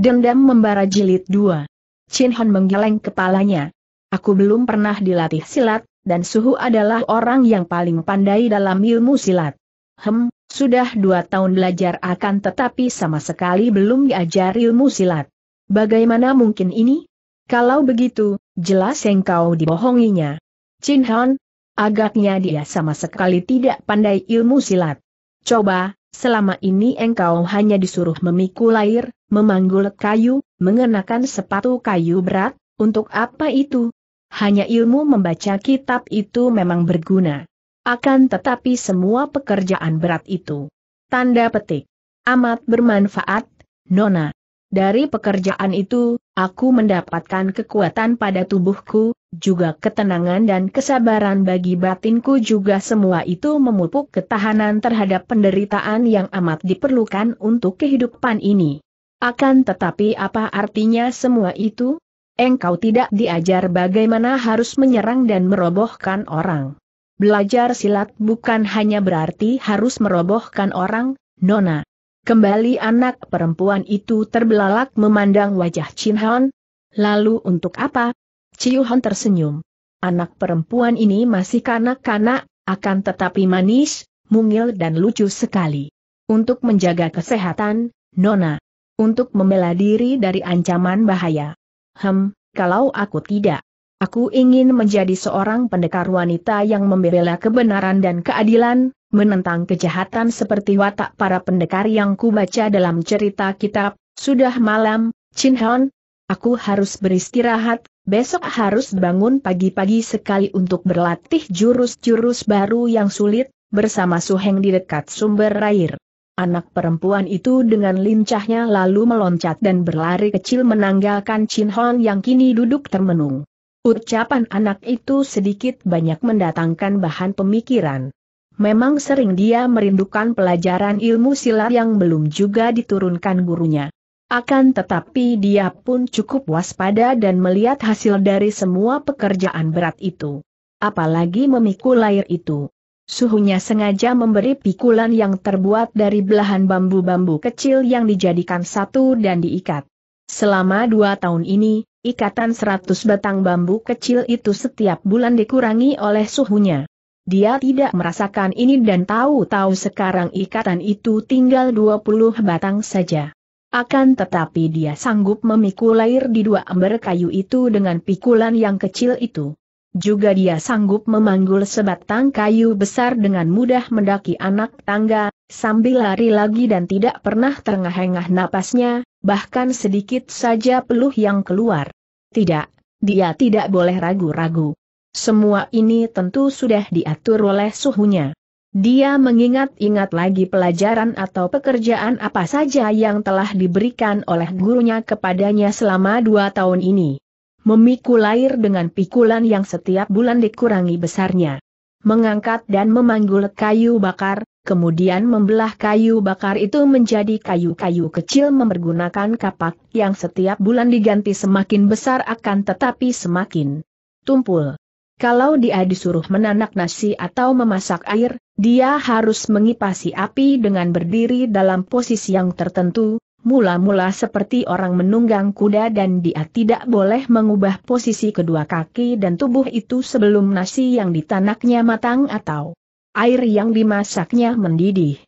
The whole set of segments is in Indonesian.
Dendam Membara Jilid dua. Chin Hon menggeleng kepalanya. Aku belum pernah dilatih silat, dan Suhu adalah orang yang paling pandai dalam ilmu silat. Hem, sudah dua tahun belajar akan tetapi sama sekali belum diajar ilmu silat. Bagaimana mungkin ini? Kalau begitu, jelas engkau dibohonginya. Chin Hon, agaknya dia sama sekali tidak pandai ilmu silat. Coba, Selama ini engkau hanya disuruh memikul air, memanggul kayu, mengenakan sepatu kayu berat, untuk apa itu? Hanya ilmu membaca kitab itu memang berguna. Akan tetapi semua pekerjaan berat itu. Tanda petik. Amat bermanfaat, Nona. Dari pekerjaan itu, aku mendapatkan kekuatan pada tubuhku, juga ketenangan dan kesabaran bagi batinku juga semua itu memupuk ketahanan terhadap penderitaan yang amat diperlukan untuk kehidupan ini. Akan tetapi apa artinya semua itu? Engkau tidak diajar bagaimana harus menyerang dan merobohkan orang. Belajar silat bukan hanya berarti harus merobohkan orang, Nona. Kembali anak perempuan itu terbelalak memandang wajah Chin Hon. Lalu untuk apa, Ciyuhan tersenyum. Anak perempuan ini masih kanak-kanak, akan tetapi manis, mungil dan lucu sekali. Untuk menjaga kesehatan, Nona. Untuk membela diri dari ancaman bahaya. Hem, kalau aku tidak. Aku ingin menjadi seorang pendekar wanita yang membela kebenaran dan keadilan, menentang kejahatan seperti watak para pendekar yang kubaca dalam cerita kitab, sudah malam, Chin Hon. Aku harus beristirahat, besok harus bangun pagi-pagi sekali untuk berlatih jurus-jurus baru yang sulit, bersama Suheng di dekat sumber air. Anak perempuan itu dengan lincahnya lalu meloncat dan berlari kecil menanggalkan Chin Hon yang kini duduk termenung. Ucapan anak itu sedikit banyak mendatangkan bahan pemikiran. Memang sering dia merindukan pelajaran ilmu silat yang belum juga diturunkan gurunya. Akan tetapi dia pun cukup waspada dan melihat hasil dari semua pekerjaan berat itu. Apalagi memikul air itu. Suhunya sengaja memberi pikulan yang terbuat dari belahan bambu-bambu kecil yang dijadikan satu dan diikat. Selama dua tahun ini, ikatan seratus batang bambu kecil itu setiap bulan dikurangi oleh suhunya. Dia tidak merasakan ini dan tahu-tahu sekarang ikatan itu tinggal dua puluh batang saja. Akan tetapi dia sanggup memikul air di dua ember kayu itu dengan pikulan yang kecil itu. Juga dia sanggup memanggul sebatang kayu besar dengan mudah mendaki anak tangga, sambil lari lagi dan tidak pernah terengah-engah napasnya, bahkan sedikit saja peluh yang keluar. Tidak, dia tidak boleh ragu-ragu. Semua ini tentu sudah diatur oleh suhunya. Dia mengingat-ingat lagi pelajaran atau pekerjaan apa saja yang telah diberikan oleh gurunya kepadanya selama dua tahun ini. Memikul air dengan pikulan yang setiap bulan dikurangi besarnya. Mengangkat dan memanggul kayu bakar, kemudian membelah kayu bakar itu menjadi kayu-kayu kecil mempergunakan kapak yang setiap bulan diganti semakin besar akan tetapi semakin tumpul. Kalau dia disuruh menanak nasi atau memasak air, dia harus mengipasi api dengan berdiri dalam posisi yang tertentu, mula-mula seperti orang menunggang kuda dan dia tidak boleh mengubah posisi kedua kaki dan tubuh itu sebelum nasi yang ditanaknya matang atau air yang dimasaknya mendidih.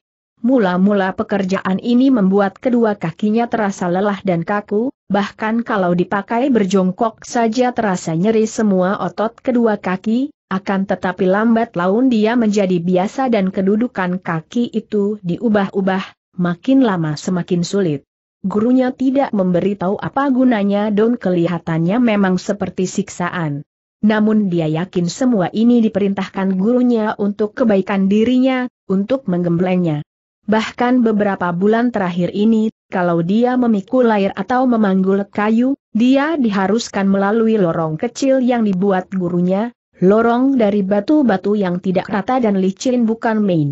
Mula-mula pekerjaan ini membuat kedua kakinya terasa lelah dan kaku, bahkan kalau dipakai berjongkok saja terasa nyeri semua otot kedua kaki, akan tetapi lambat laun dia menjadi biasa dan kedudukan kaki itu diubah-ubah, makin lama semakin sulit. Gurunya tidak memberitahu apa gunanya dan kelihatannya memang seperti siksaan. Namun dia yakin semua ini diperintahkan gurunya untuk kebaikan dirinya, untuk menggemblengnya. Bahkan beberapa bulan terakhir ini, kalau dia memikul air atau memanggul kayu, dia diharuskan melalui lorong kecil yang dibuat gurunya, lorong dari batu-batu yang tidak rata dan licin bukan main.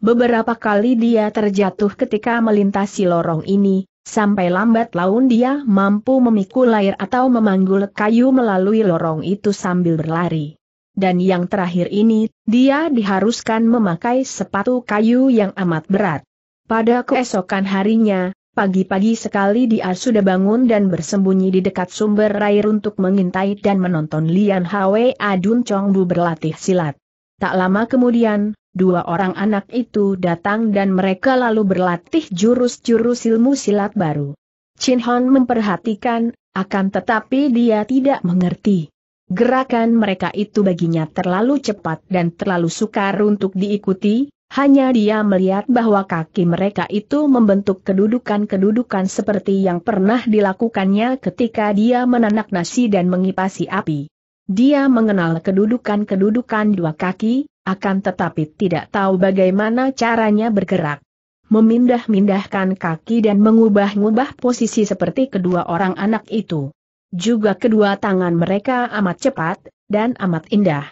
Beberapa kali dia terjatuh ketika melintasi lorong ini, sampai lambat laun dia mampu memikul air atau memanggul kayu melalui lorong itu sambil berlari dan yang terakhir ini, dia diharuskan memakai sepatu kayu yang amat berat. Pada keesokan harinya, pagi-pagi sekali dia sudah bangun dan bersembunyi di dekat sumber air untuk mengintai dan menonton Lian Hwe Adun Chong Bu berlatih silat. Tak lama kemudian, dua orang anak itu datang dan mereka lalu berlatih jurus-jurus ilmu silat baru. Chin Hon memperhatikan, akan tetapi dia tidak mengerti gerakan mereka itu baginya terlalu cepat dan terlalu sukar untuk diikuti, hanya dia melihat bahwa kaki mereka itu membentuk kedudukan-kedudukan seperti yang pernah dilakukannya ketika dia menanak nasi dan mengipasi api. Dia mengenal kedudukan-kedudukan dua kaki, akan tetapi tidak tahu bagaimana caranya bergerak. Memindah-mindahkan kaki dan mengubah-ngubah posisi seperti kedua orang anak itu. Juga kedua tangan mereka amat cepat, dan amat indah.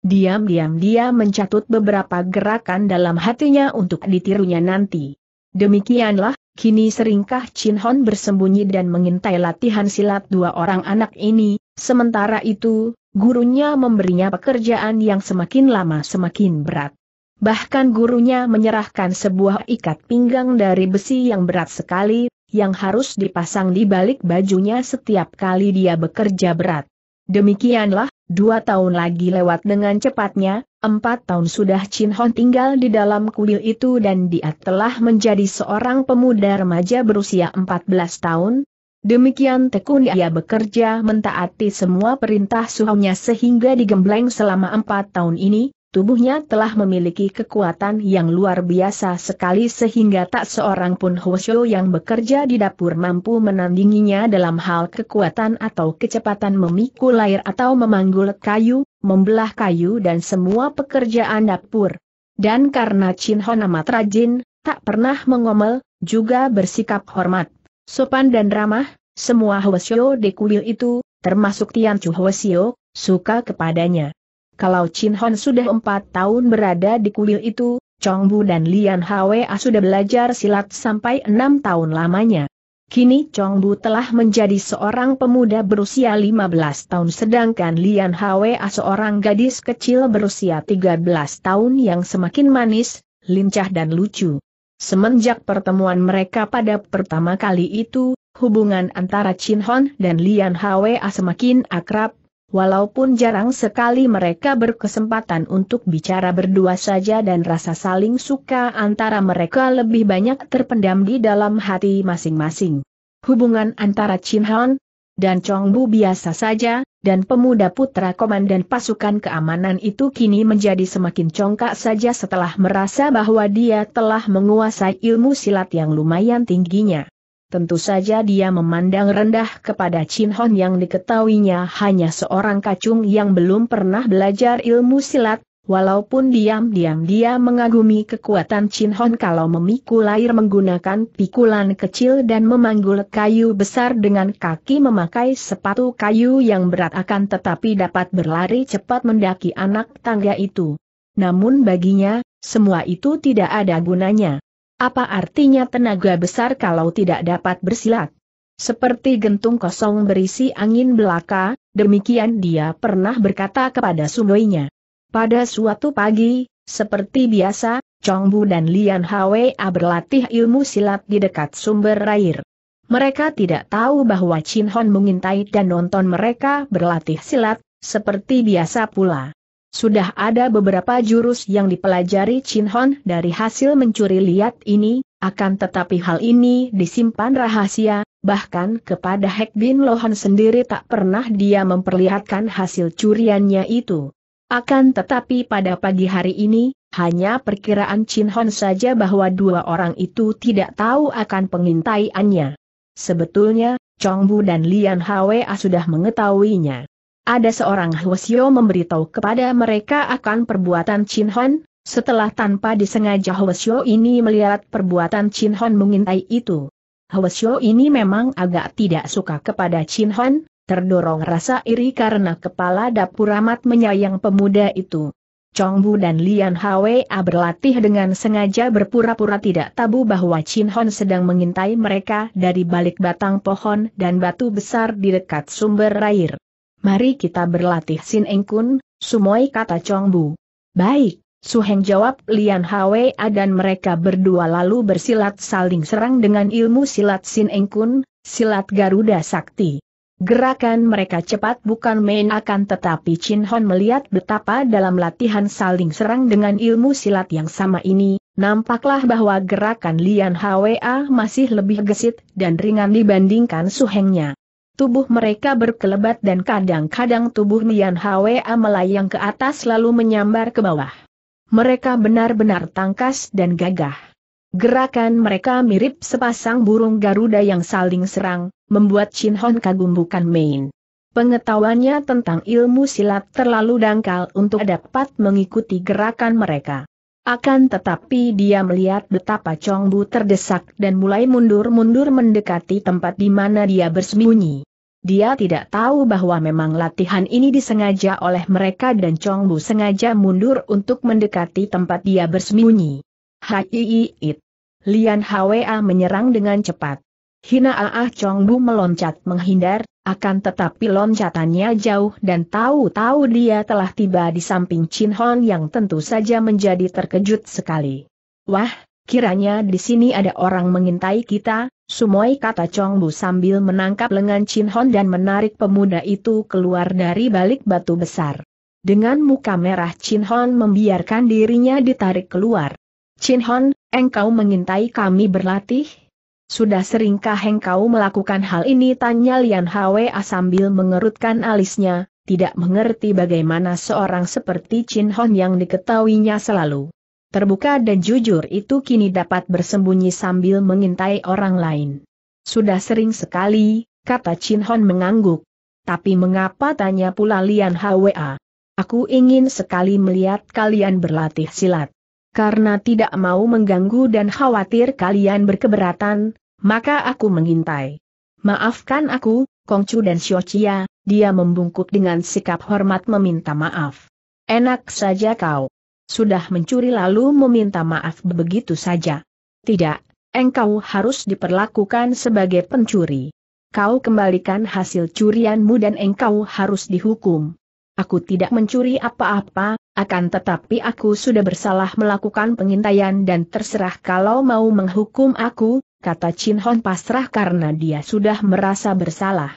Diam-diam dia mencatut beberapa gerakan dalam hatinya untuk ditirunya nanti. Demikianlah, kini seringkah Chin Hon bersembunyi dan mengintai latihan silat dua orang anak ini, sementara itu, gurunya memberinya pekerjaan yang semakin lama semakin berat. Bahkan gurunya menyerahkan sebuah ikat pinggang dari besi yang berat sekali, yang harus dipasang di balik bajunya setiap kali dia bekerja berat. Demikianlah, dua tahun lagi lewat dengan cepatnya, empat tahun sudah Chin Hon tinggal di dalam kuil itu dan dia telah menjadi seorang pemuda remaja berusia 14 tahun, Demikian tekun ia bekerja mentaati semua perintah suhunya sehingga digembleng selama empat tahun ini, Tubuhnya telah memiliki kekuatan yang luar biasa sekali sehingga tak seorang pun Hwasyo yang bekerja di dapur mampu menandinginya dalam hal kekuatan atau kecepatan memikul air atau memanggul kayu, membelah kayu dan semua pekerjaan dapur. Dan karena Chin Hon amat rajin, tak pernah mengomel, juga bersikap hormat, sopan dan ramah, semua Hwasyo di kuil itu, termasuk Tian Chu Hwasyo, suka kepadanya. Kalau Chin Hon sudah empat tahun berada di kuil itu, Chong Bu dan Lian Hwa sudah belajar silat sampai enam tahun lamanya. Kini Chong Bu telah menjadi seorang pemuda berusia 15 tahun sedangkan Lian Hwa seorang gadis kecil berusia 13 tahun yang semakin manis, lincah dan lucu. Semenjak pertemuan mereka pada pertama kali itu, hubungan antara Chin Hon dan Lian Hwa semakin akrab, Walaupun jarang sekali mereka berkesempatan untuk bicara berdua saja dan rasa saling suka antara mereka lebih banyak terpendam di dalam hati masing-masing. Hubungan antara Chin Han dan Chong Bu biasa saja, dan pemuda putra komandan pasukan keamanan itu kini menjadi semakin congkak saja setelah merasa bahwa dia telah menguasai ilmu silat yang lumayan tingginya. Tentu saja dia memandang rendah kepada Chin Hon yang diketahuinya hanya seorang kacung yang belum pernah belajar ilmu silat, walaupun diam-diam dia mengagumi kekuatan Chin Hon kalau memikul air menggunakan pikulan kecil dan memanggul kayu besar dengan kaki memakai sepatu kayu yang berat akan tetapi dapat berlari cepat mendaki anak tangga itu. Namun baginya, semua itu tidak ada gunanya. Apa artinya tenaga besar kalau tidak dapat bersilat? Seperti gentung kosong berisi angin belaka, demikian dia pernah berkata kepada sumoinya. Pada suatu pagi, seperti biasa, Chong Chongbu dan Lian Hwa berlatih ilmu silat di dekat sumber air. Mereka tidak tahu bahwa Chin Hon mengintai dan nonton mereka berlatih silat, seperti biasa pula. Sudah ada beberapa jurus yang dipelajari Chin Hon dari hasil mencuri lihat ini, akan tetapi hal ini disimpan rahasia, bahkan kepada Hek Bin Lohan sendiri tak pernah dia memperlihatkan hasil curiannya itu. Akan tetapi pada pagi hari ini, hanya perkiraan Chin Hon saja bahwa dua orang itu tidak tahu akan pengintaiannya. Sebetulnya, Chong Bu dan Lian Hwa sudah mengetahuinya ada seorang Hwasyo memberitahu kepada mereka akan perbuatan Chin Hon, setelah tanpa disengaja Hwasyo ini melihat perbuatan Chin Hon mengintai itu. Hwasyo ini memang agak tidak suka kepada Chin Hon, terdorong rasa iri karena kepala dapur amat menyayang pemuda itu. Chong Bu dan Lian Hwa berlatih dengan sengaja berpura-pura tidak tabu bahwa Chin Hon sedang mengintai mereka dari balik batang pohon dan batu besar di dekat sumber air mari kita berlatih Sin Eng Kun, Sumoi kata Chong Bu. Baik, Su Heng jawab Lian A dan mereka berdua lalu bersilat saling serang dengan ilmu silat Sin Eng Kun, silat Garuda Sakti. Gerakan mereka cepat bukan main akan tetapi Chin Hon melihat betapa dalam latihan saling serang dengan ilmu silat yang sama ini, nampaklah bahwa gerakan Lian Hwa masih lebih gesit dan ringan dibandingkan Su Hengnya. Tubuh mereka berkelebat dan kadang-kadang tubuh Nian Hwa melayang ke atas lalu menyambar ke bawah. Mereka benar-benar tangkas dan gagah. Gerakan mereka mirip sepasang burung Garuda yang saling serang, membuat Chin Hon kagum bukan main. Pengetahuannya tentang ilmu silat terlalu dangkal untuk dapat mengikuti gerakan mereka. Akan tetapi dia melihat betapa Chong Bu terdesak dan mulai mundur-mundur mendekati tempat di mana dia bersembunyi. Dia tidak tahu bahwa memang latihan ini disengaja oleh mereka dan Chong Bu sengaja mundur untuk mendekati tempat dia bersembunyi. Hai it. Lian Hwa menyerang dengan cepat. Hina Ah Chong Bu meloncat menghindar, akan tetapi loncatannya jauh dan tahu-tahu dia telah tiba di samping Chin Hon yang tentu saja menjadi terkejut sekali. Wah, kiranya di sini ada orang mengintai kita, Sumoi kata Chong Bu sambil menangkap lengan Chin Hon dan menarik pemuda itu keluar dari balik batu besar. Dengan muka merah Chin Hon membiarkan dirinya ditarik keluar. Chin Hon, engkau mengintai kami berlatih? Sudah seringkah engkau melakukan hal ini? Tanya Lian Hwa sambil mengerutkan alisnya, tidak mengerti bagaimana seorang seperti Chin Hon yang diketahuinya selalu terbuka dan jujur itu kini dapat bersembunyi sambil mengintai orang lain. Sudah sering sekali, kata Chin Hon mengangguk. Tapi mengapa tanya pula Lian Hwa? Aku ingin sekali melihat kalian berlatih silat. Karena tidak mau mengganggu dan khawatir kalian berkeberatan, maka aku mengintai. Maafkan aku, Kongcu dan Xiochia, dia membungkuk dengan sikap hormat meminta maaf. Enak saja kau. Sudah mencuri lalu meminta maaf begitu saja. Tidak, engkau harus diperlakukan sebagai pencuri. Kau kembalikan hasil curianmu dan engkau harus dihukum. Aku tidak mencuri apa-apa, akan tetapi aku sudah bersalah melakukan pengintaian dan terserah kalau mau menghukum aku, kata Chin Hon pasrah karena dia sudah merasa bersalah.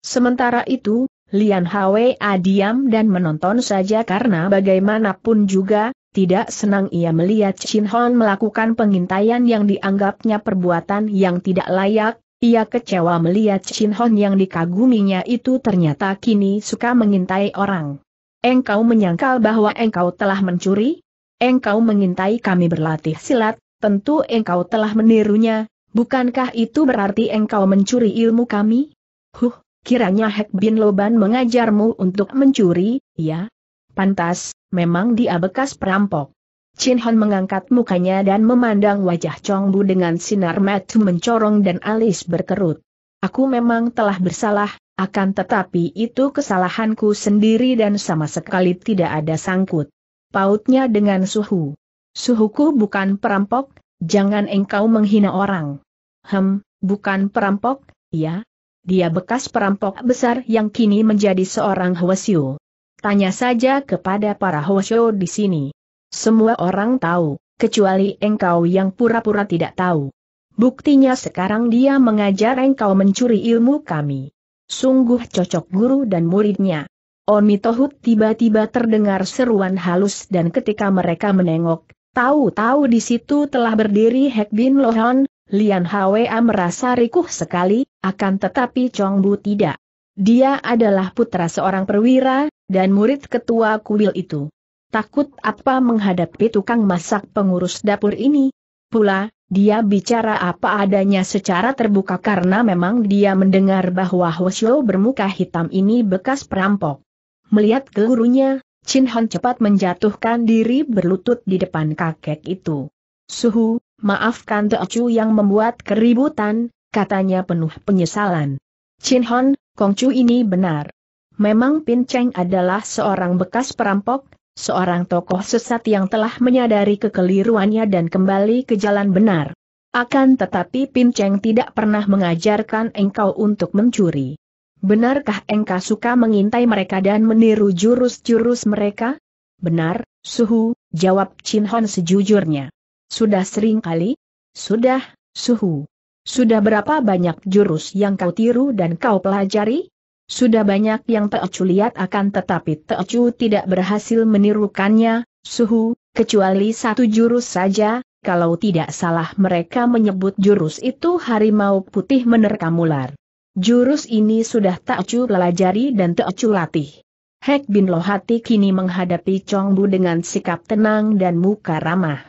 Sementara itu, Lian Hwa diam dan menonton saja karena bagaimanapun juga, tidak senang ia melihat Chin Hon melakukan pengintaian yang dianggapnya perbuatan yang tidak layak, ia kecewa melihat Chin Hon yang dikaguminya itu ternyata kini suka mengintai orang. Engkau menyangkal bahwa engkau telah mencuri? Engkau mengintai kami berlatih silat, tentu engkau telah menirunya, bukankah itu berarti engkau mencuri ilmu kami? Huh, kiranya Hek Bin Loban mengajarmu untuk mencuri, ya? Pantas, memang dia bekas perampok. Chin Hon mengangkat mukanya dan memandang wajah Chong Bu dengan sinar mata mencorong dan alis berkerut. Aku memang telah bersalah, akan tetapi itu kesalahanku sendiri dan sama sekali tidak ada sangkut. Pautnya dengan suhu. Suhuku bukan perampok, jangan engkau menghina orang. Hem, bukan perampok, ya? Dia bekas perampok besar yang kini menjadi seorang Hwasyo. Tanya saja kepada para Hwasyo di sini. Semua orang tahu, kecuali engkau yang pura-pura tidak tahu. Buktinya sekarang dia mengajar engkau mencuri ilmu kami. Sungguh cocok guru dan muridnya. Omitohut tiba-tiba terdengar seruan halus dan ketika mereka menengok, tahu-tahu di situ telah berdiri Hek Bin Lohon, Lian Hwa merasa rikuh sekali, akan tetapi Chong Bu tidak. Dia adalah putra seorang perwira, dan murid ketua kuil itu takut apa menghadapi tukang masak pengurus dapur ini. Pula, dia bicara apa adanya secara terbuka karena memang dia mendengar bahwa Hwasyo bermuka hitam ini bekas perampok. Melihat gurunya, Chin Han cepat menjatuhkan diri berlutut di depan kakek itu. Suhu, maafkan Teocu yang membuat keributan, katanya penuh penyesalan. Chin Hon, kong Chu ini benar. Memang Pin Cheng adalah seorang bekas perampok, seorang tokoh sesat yang telah menyadari kekeliruannya dan kembali ke jalan benar. Akan tetapi Pin Cheng tidak pernah mengajarkan engkau untuk mencuri. Benarkah engkau suka mengintai mereka dan meniru jurus-jurus mereka? Benar, Suhu, jawab Chin Hon sejujurnya. Sudah sering kali? Sudah, Suhu. Sudah berapa banyak jurus yang kau tiru dan kau pelajari? Sudah banyak yang Teocu lihat akan tetapi Teocu tidak berhasil menirukannya, suhu, kecuali satu jurus saja, kalau tidak salah mereka menyebut jurus itu harimau putih menerkam ular. Jurus ini sudah Teocu pelajari dan Teocu latih. Hek Bin Lohati kini menghadapi Chong dengan sikap tenang dan muka ramah.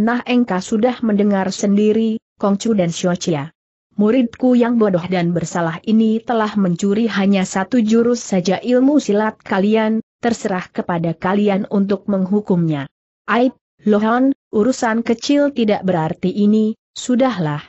Nah Engka sudah mendengar sendiri, Kongcu dan Xiochia muridku yang bodoh dan bersalah ini telah mencuri hanya satu jurus saja ilmu silat kalian, terserah kepada kalian untuk menghukumnya. Aib, Lohan, urusan kecil tidak berarti ini, sudahlah.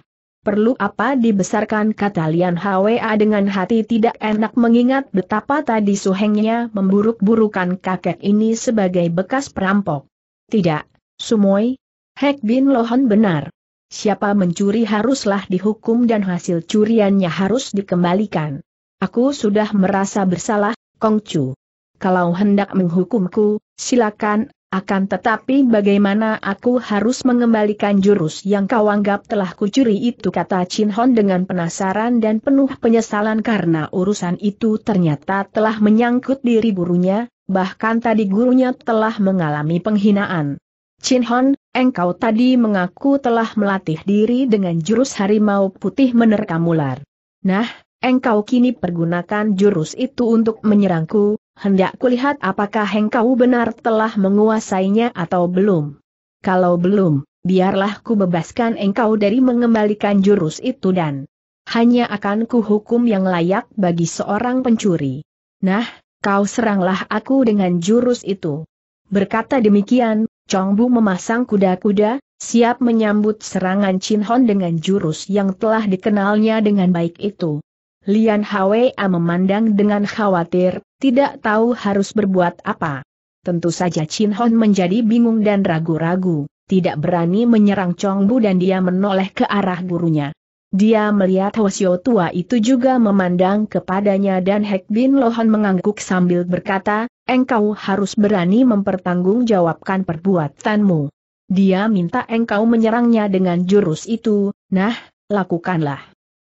Perlu apa dibesarkan kata Lian Hwa dengan hati tidak enak mengingat betapa tadi suhengnya memburuk-burukan kakek ini sebagai bekas perampok. Tidak, Sumoy. Hek Bin Lohan benar siapa mencuri haruslah dihukum dan hasil curiannya harus dikembalikan. Aku sudah merasa bersalah, Kongcu. Kalau hendak menghukumku, silakan, akan tetapi bagaimana aku harus mengembalikan jurus yang kau anggap telah kucuri itu kata Chin Hon dengan penasaran dan penuh penyesalan karena urusan itu ternyata telah menyangkut diri gurunya, bahkan tadi gurunya telah mengalami penghinaan. Chin Hon, engkau tadi mengaku telah melatih diri dengan jurus harimau putih menerkam ular. Nah, engkau kini pergunakan jurus itu untuk menyerangku, hendak kulihat apakah engkau benar telah menguasainya atau belum. Kalau belum, biarlah ku bebaskan engkau dari mengembalikan jurus itu dan hanya akan hukum yang layak bagi seorang pencuri. Nah, kau seranglah aku dengan jurus itu. Berkata demikian, Chongbu memasang kuda-kuda, siap menyambut serangan Chin Hon dengan jurus yang telah dikenalnya dengan baik itu. Lian Hwa memandang dengan khawatir, tidak tahu harus berbuat apa. Tentu saja Chin Hon menjadi bingung dan ragu-ragu, tidak berani menyerang Chongbu dan dia menoleh ke arah gurunya. Dia melihat Hwasyo tua itu juga memandang kepadanya dan Hek Bin Lohan mengangguk sambil berkata, Engkau harus berani mempertanggungjawabkan perbuatanmu. Dia minta engkau menyerangnya dengan jurus itu, nah, lakukanlah.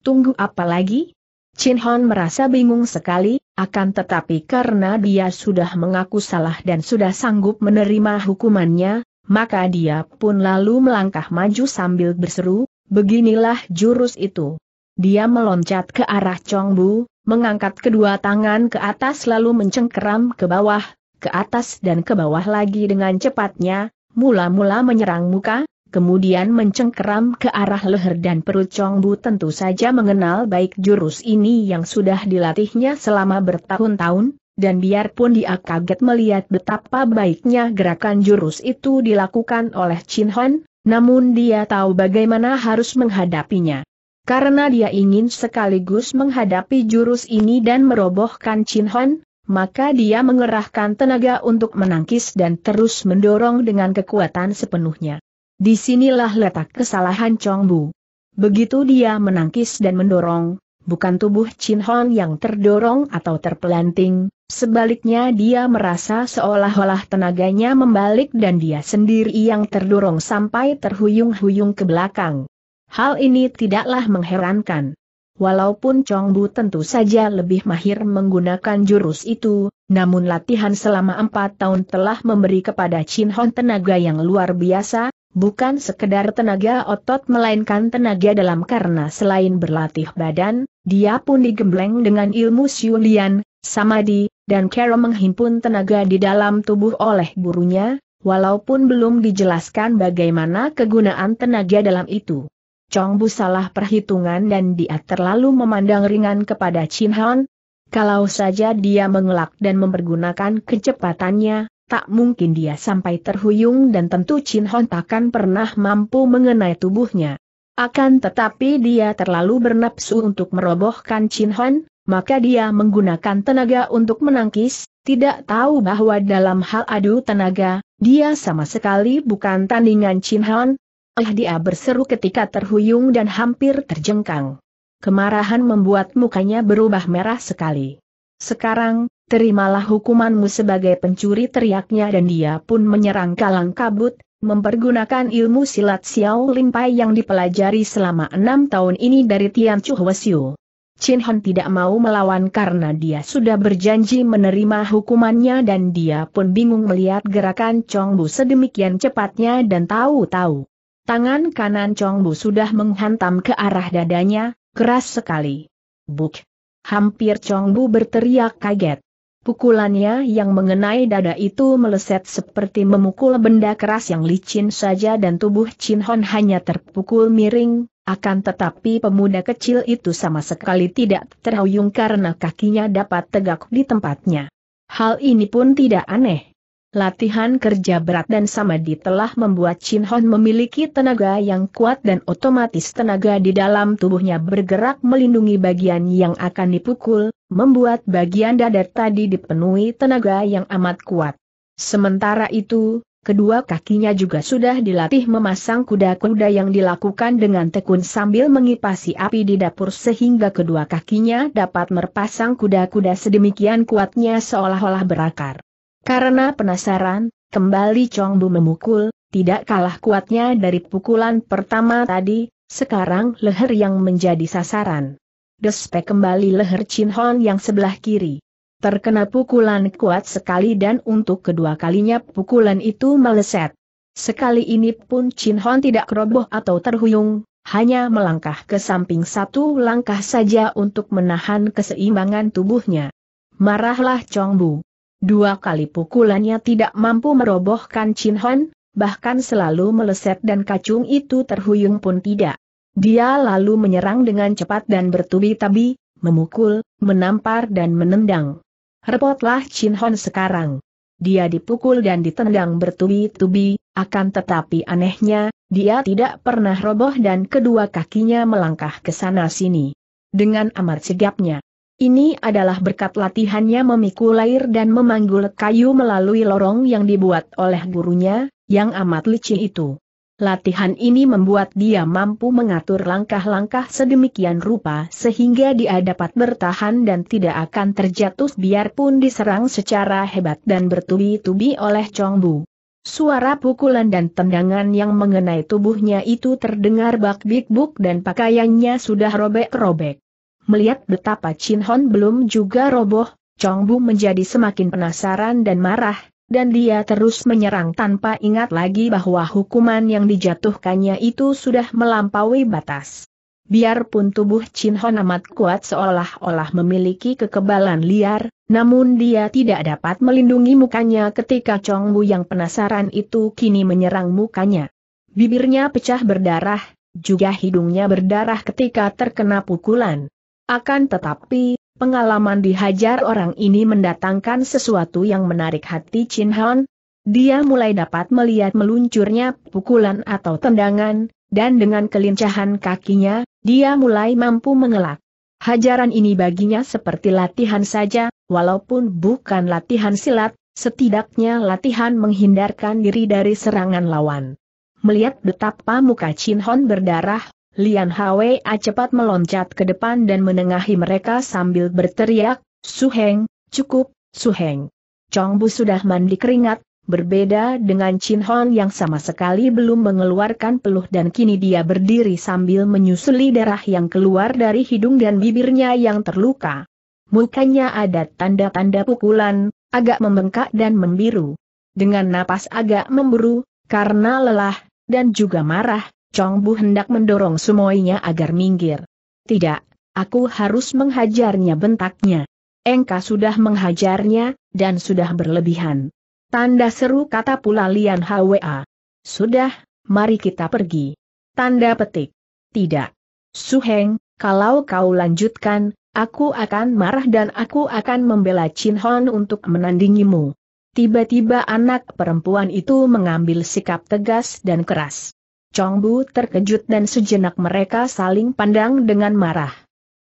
Tunggu apa lagi? Chin Hon merasa bingung sekali, akan tetapi karena dia sudah mengaku salah dan sudah sanggup menerima hukumannya, maka dia pun lalu melangkah maju sambil berseru, beginilah jurus itu. Dia meloncat ke arah Chongbu, mengangkat kedua tangan ke atas lalu mencengkeram ke bawah, ke atas dan ke bawah lagi dengan cepatnya, mula-mula menyerang muka, kemudian mencengkeram ke arah leher dan perut Chongbu tentu saja mengenal baik jurus ini yang sudah dilatihnya selama bertahun-tahun, dan biarpun dia kaget melihat betapa baiknya gerakan jurus itu dilakukan oleh Chin Hon, namun dia tahu bagaimana harus menghadapinya. Karena dia ingin sekaligus menghadapi jurus ini dan merobohkan Chin Hon, maka dia mengerahkan tenaga untuk menangkis dan terus mendorong dengan kekuatan sepenuhnya. Disinilah letak kesalahan Chong Bu. Begitu dia menangkis dan mendorong, bukan tubuh Chin Hon yang terdorong atau terpelanting, Sebaliknya dia merasa seolah-olah tenaganya membalik dan dia sendiri yang terdorong sampai terhuyung-huyung ke belakang. Hal ini tidaklah mengherankan. Walaupun Chong Bu tentu saja lebih mahir menggunakan jurus itu, namun latihan selama empat tahun telah memberi kepada Chin Hon tenaga yang luar biasa, bukan sekedar tenaga otot melainkan tenaga dalam karena selain berlatih badan, dia pun digembleng dengan ilmu siulian, samadi, dan Kero menghimpun tenaga di dalam tubuh oleh gurunya, walaupun belum dijelaskan bagaimana kegunaan tenaga dalam itu. Chong Bu salah perhitungan dan dia terlalu memandang ringan kepada Chin Han. Kalau saja dia mengelak dan mempergunakan kecepatannya, tak mungkin dia sampai terhuyung dan tentu Chin Han takkan pernah mampu mengenai tubuhnya. Akan tetapi dia terlalu bernapsu untuk merobohkan Chin Han, maka dia menggunakan tenaga untuk menangkis, tidak tahu bahwa dalam hal adu tenaga, dia sama sekali bukan tandingan Chin Han. Eh dia berseru ketika terhuyung dan hampir terjengkang. Kemarahan membuat mukanya berubah merah sekali. Sekarang, terimalah hukumanmu sebagai pencuri teriaknya dan dia pun menyerang kalang kabut, mempergunakan ilmu silat Xiao Limpai yang dipelajari selama enam tahun ini dari Tian Chu Hwasyu. Chin Hon tidak mau melawan karena dia sudah berjanji menerima hukumannya dan dia pun bingung melihat gerakan Chong Bu sedemikian cepatnya dan tahu-tahu. Tangan kanan Chong Bu sudah menghantam ke arah dadanya, keras sekali. Buk! Hampir Chong Bu berteriak kaget. Pukulannya yang mengenai dada itu meleset seperti memukul benda keras yang licin saja dan tubuh Chin Hon hanya terpukul miring, akan tetapi pemuda kecil itu sama sekali tidak terhuyung karena kakinya dapat tegak di tempatnya. Hal ini pun tidak aneh Latihan kerja berat dan samadhi telah membuat Chin Hon memiliki tenaga yang kuat dan otomatis tenaga di dalam tubuhnya bergerak melindungi bagian yang akan dipukul, membuat bagian dada tadi dipenuhi tenaga yang amat kuat. Sementara itu, kedua kakinya juga sudah dilatih memasang kuda-kuda yang dilakukan dengan tekun sambil mengipasi api di dapur sehingga kedua kakinya dapat merpasang kuda-kuda sedemikian kuatnya seolah-olah berakar. Karena penasaran, kembali Chong Bu memukul, tidak kalah kuatnya dari pukulan pertama tadi, sekarang leher yang menjadi sasaran. Despek kembali leher Chin Hon yang sebelah kiri. Terkena pukulan kuat sekali dan untuk kedua kalinya pukulan itu meleset. Sekali ini pun Chin Hon tidak keroboh atau terhuyung, hanya melangkah ke samping satu langkah saja untuk menahan keseimbangan tubuhnya. Marahlah Chong Bu. Dua kali pukulannya tidak mampu merobohkan Chin Hon, bahkan selalu meleset dan kacung itu terhuyung pun tidak. Dia lalu menyerang dengan cepat dan bertubi-tabi, memukul, menampar dan menendang. Repotlah Chin Hon sekarang. Dia dipukul dan ditendang bertubi-tubi, akan tetapi anehnya, dia tidak pernah roboh dan kedua kakinya melangkah ke sana sini. Dengan amat sigapnya, ini adalah berkat latihannya memikul air dan memanggul kayu melalui lorong yang dibuat oleh gurunya, yang amat licin itu. Latihan ini membuat dia mampu mengatur langkah-langkah sedemikian rupa sehingga dia dapat bertahan dan tidak akan terjatuh biarpun diserang secara hebat dan bertubi-tubi oleh Chongbu. Suara pukulan dan tendangan yang mengenai tubuhnya itu terdengar bak-bik-buk dan pakaiannya sudah robek-robek. Melihat betapa Chin Hon belum juga roboh, Chong Bu menjadi semakin penasaran dan marah, dan dia terus menyerang tanpa ingat lagi bahwa hukuman yang dijatuhkannya itu sudah melampaui batas. Biarpun tubuh Chin Hon amat kuat seolah-olah memiliki kekebalan liar, namun dia tidak dapat melindungi mukanya ketika Chong Bu yang penasaran itu kini menyerang mukanya. Bibirnya pecah berdarah, juga hidungnya berdarah ketika terkena pukulan. Akan tetapi, pengalaman dihajar orang ini mendatangkan sesuatu yang menarik hati Chin Han. Dia mulai dapat melihat meluncurnya pukulan atau tendangan, dan dengan kelincahan kakinya, dia mulai mampu mengelak. Hajaran ini baginya seperti latihan saja, walaupun bukan latihan silat, setidaknya latihan menghindarkan diri dari serangan lawan. Melihat betapa muka Chin Hon berdarah, Lian Hwa cepat meloncat ke depan dan menengahi mereka sambil berteriak, Suheng, cukup, Suheng. Chong Bu sudah mandi keringat, berbeda dengan Chin Hon yang sama sekali belum mengeluarkan peluh dan kini dia berdiri sambil menyusuli darah yang keluar dari hidung dan bibirnya yang terluka. Mukanya ada tanda-tanda pukulan, agak membengkak dan membiru. Dengan napas agak memburu karena lelah, dan juga marah, Chong Bu hendak mendorong semuanya agar minggir. Tidak, aku harus menghajarnya bentaknya. Engka sudah menghajarnya, dan sudah berlebihan. Tanda seru kata pula Lian Hwa. Sudah, mari kita pergi. Tanda petik. Tidak. Su Heng, kalau kau lanjutkan, aku akan marah dan aku akan membela Chin Hon untuk menandingimu. Tiba-tiba anak perempuan itu mengambil sikap tegas dan keras. Chongbu terkejut dan sejenak mereka saling pandang dengan marah.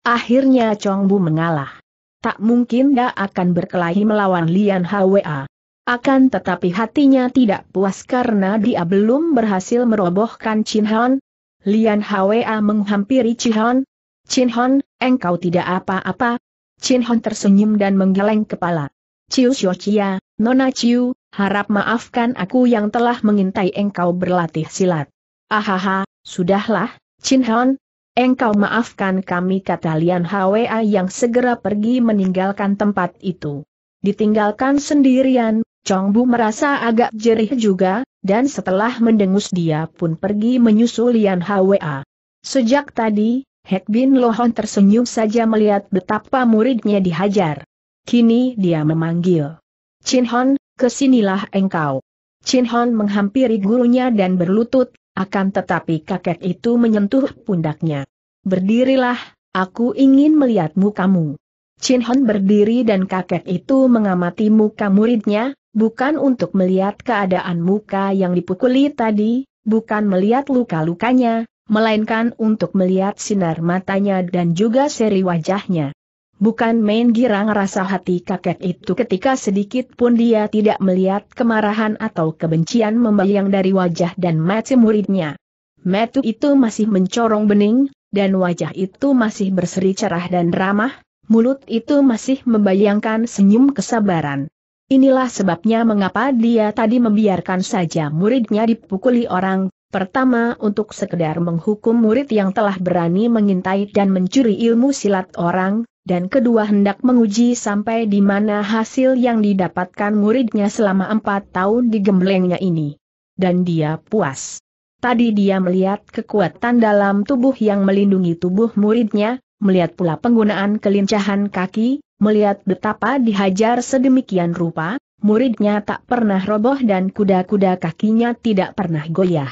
Akhirnya Chongbu mengalah. Tak mungkin dia akan berkelahi melawan Lian Hwa. Akan tetapi hatinya tidak puas karena dia belum berhasil merobohkan Chin Hon. Lian Hwa menghampiri Chin Hon. Chin Hon, engkau tidak apa-apa. Chin Hon tersenyum dan menggeleng kepala. Ciu Chia, Nona Ciu, harap maafkan aku yang telah mengintai engkau berlatih silat. Ahaha, sudahlah, Chin Hon, engkau maafkan kami kata Lian Hwa yang segera pergi meninggalkan tempat itu. Ditinggalkan sendirian, Chong Bu merasa agak jerih juga, dan setelah mendengus dia pun pergi menyusul Lian Hwa. Sejak tadi, Hek Bin Lohon tersenyum saja melihat betapa muridnya dihajar. Kini dia memanggil. Chin Hon, kesinilah engkau. Chin Hon menghampiri gurunya dan berlutut, akan tetapi kakek itu menyentuh pundaknya. Berdirilah, aku ingin melihatmu kamu. Chin Hon berdiri dan kakek itu mengamati muka muridnya, bukan untuk melihat keadaan muka yang dipukuli tadi, bukan melihat luka-lukanya, melainkan untuk melihat sinar matanya dan juga seri wajahnya. Bukan main girang rasa hati kakek itu ketika sedikit pun dia tidak melihat kemarahan atau kebencian membayang dari wajah dan mati muridnya. Metu itu masih mencorong bening, dan wajah itu masih berseri cerah dan ramah, mulut itu masih membayangkan senyum kesabaran. Inilah sebabnya mengapa dia tadi membiarkan saja muridnya dipukuli orang, Pertama untuk sekedar menghukum murid yang telah berani mengintai dan mencuri ilmu silat orang, dan kedua hendak menguji sampai di mana hasil yang didapatkan muridnya selama empat tahun di gemblengnya ini. Dan dia puas. Tadi dia melihat kekuatan dalam tubuh yang melindungi tubuh muridnya, melihat pula penggunaan kelincahan kaki, melihat betapa dihajar sedemikian rupa, muridnya tak pernah roboh dan kuda-kuda kakinya tidak pernah goyah.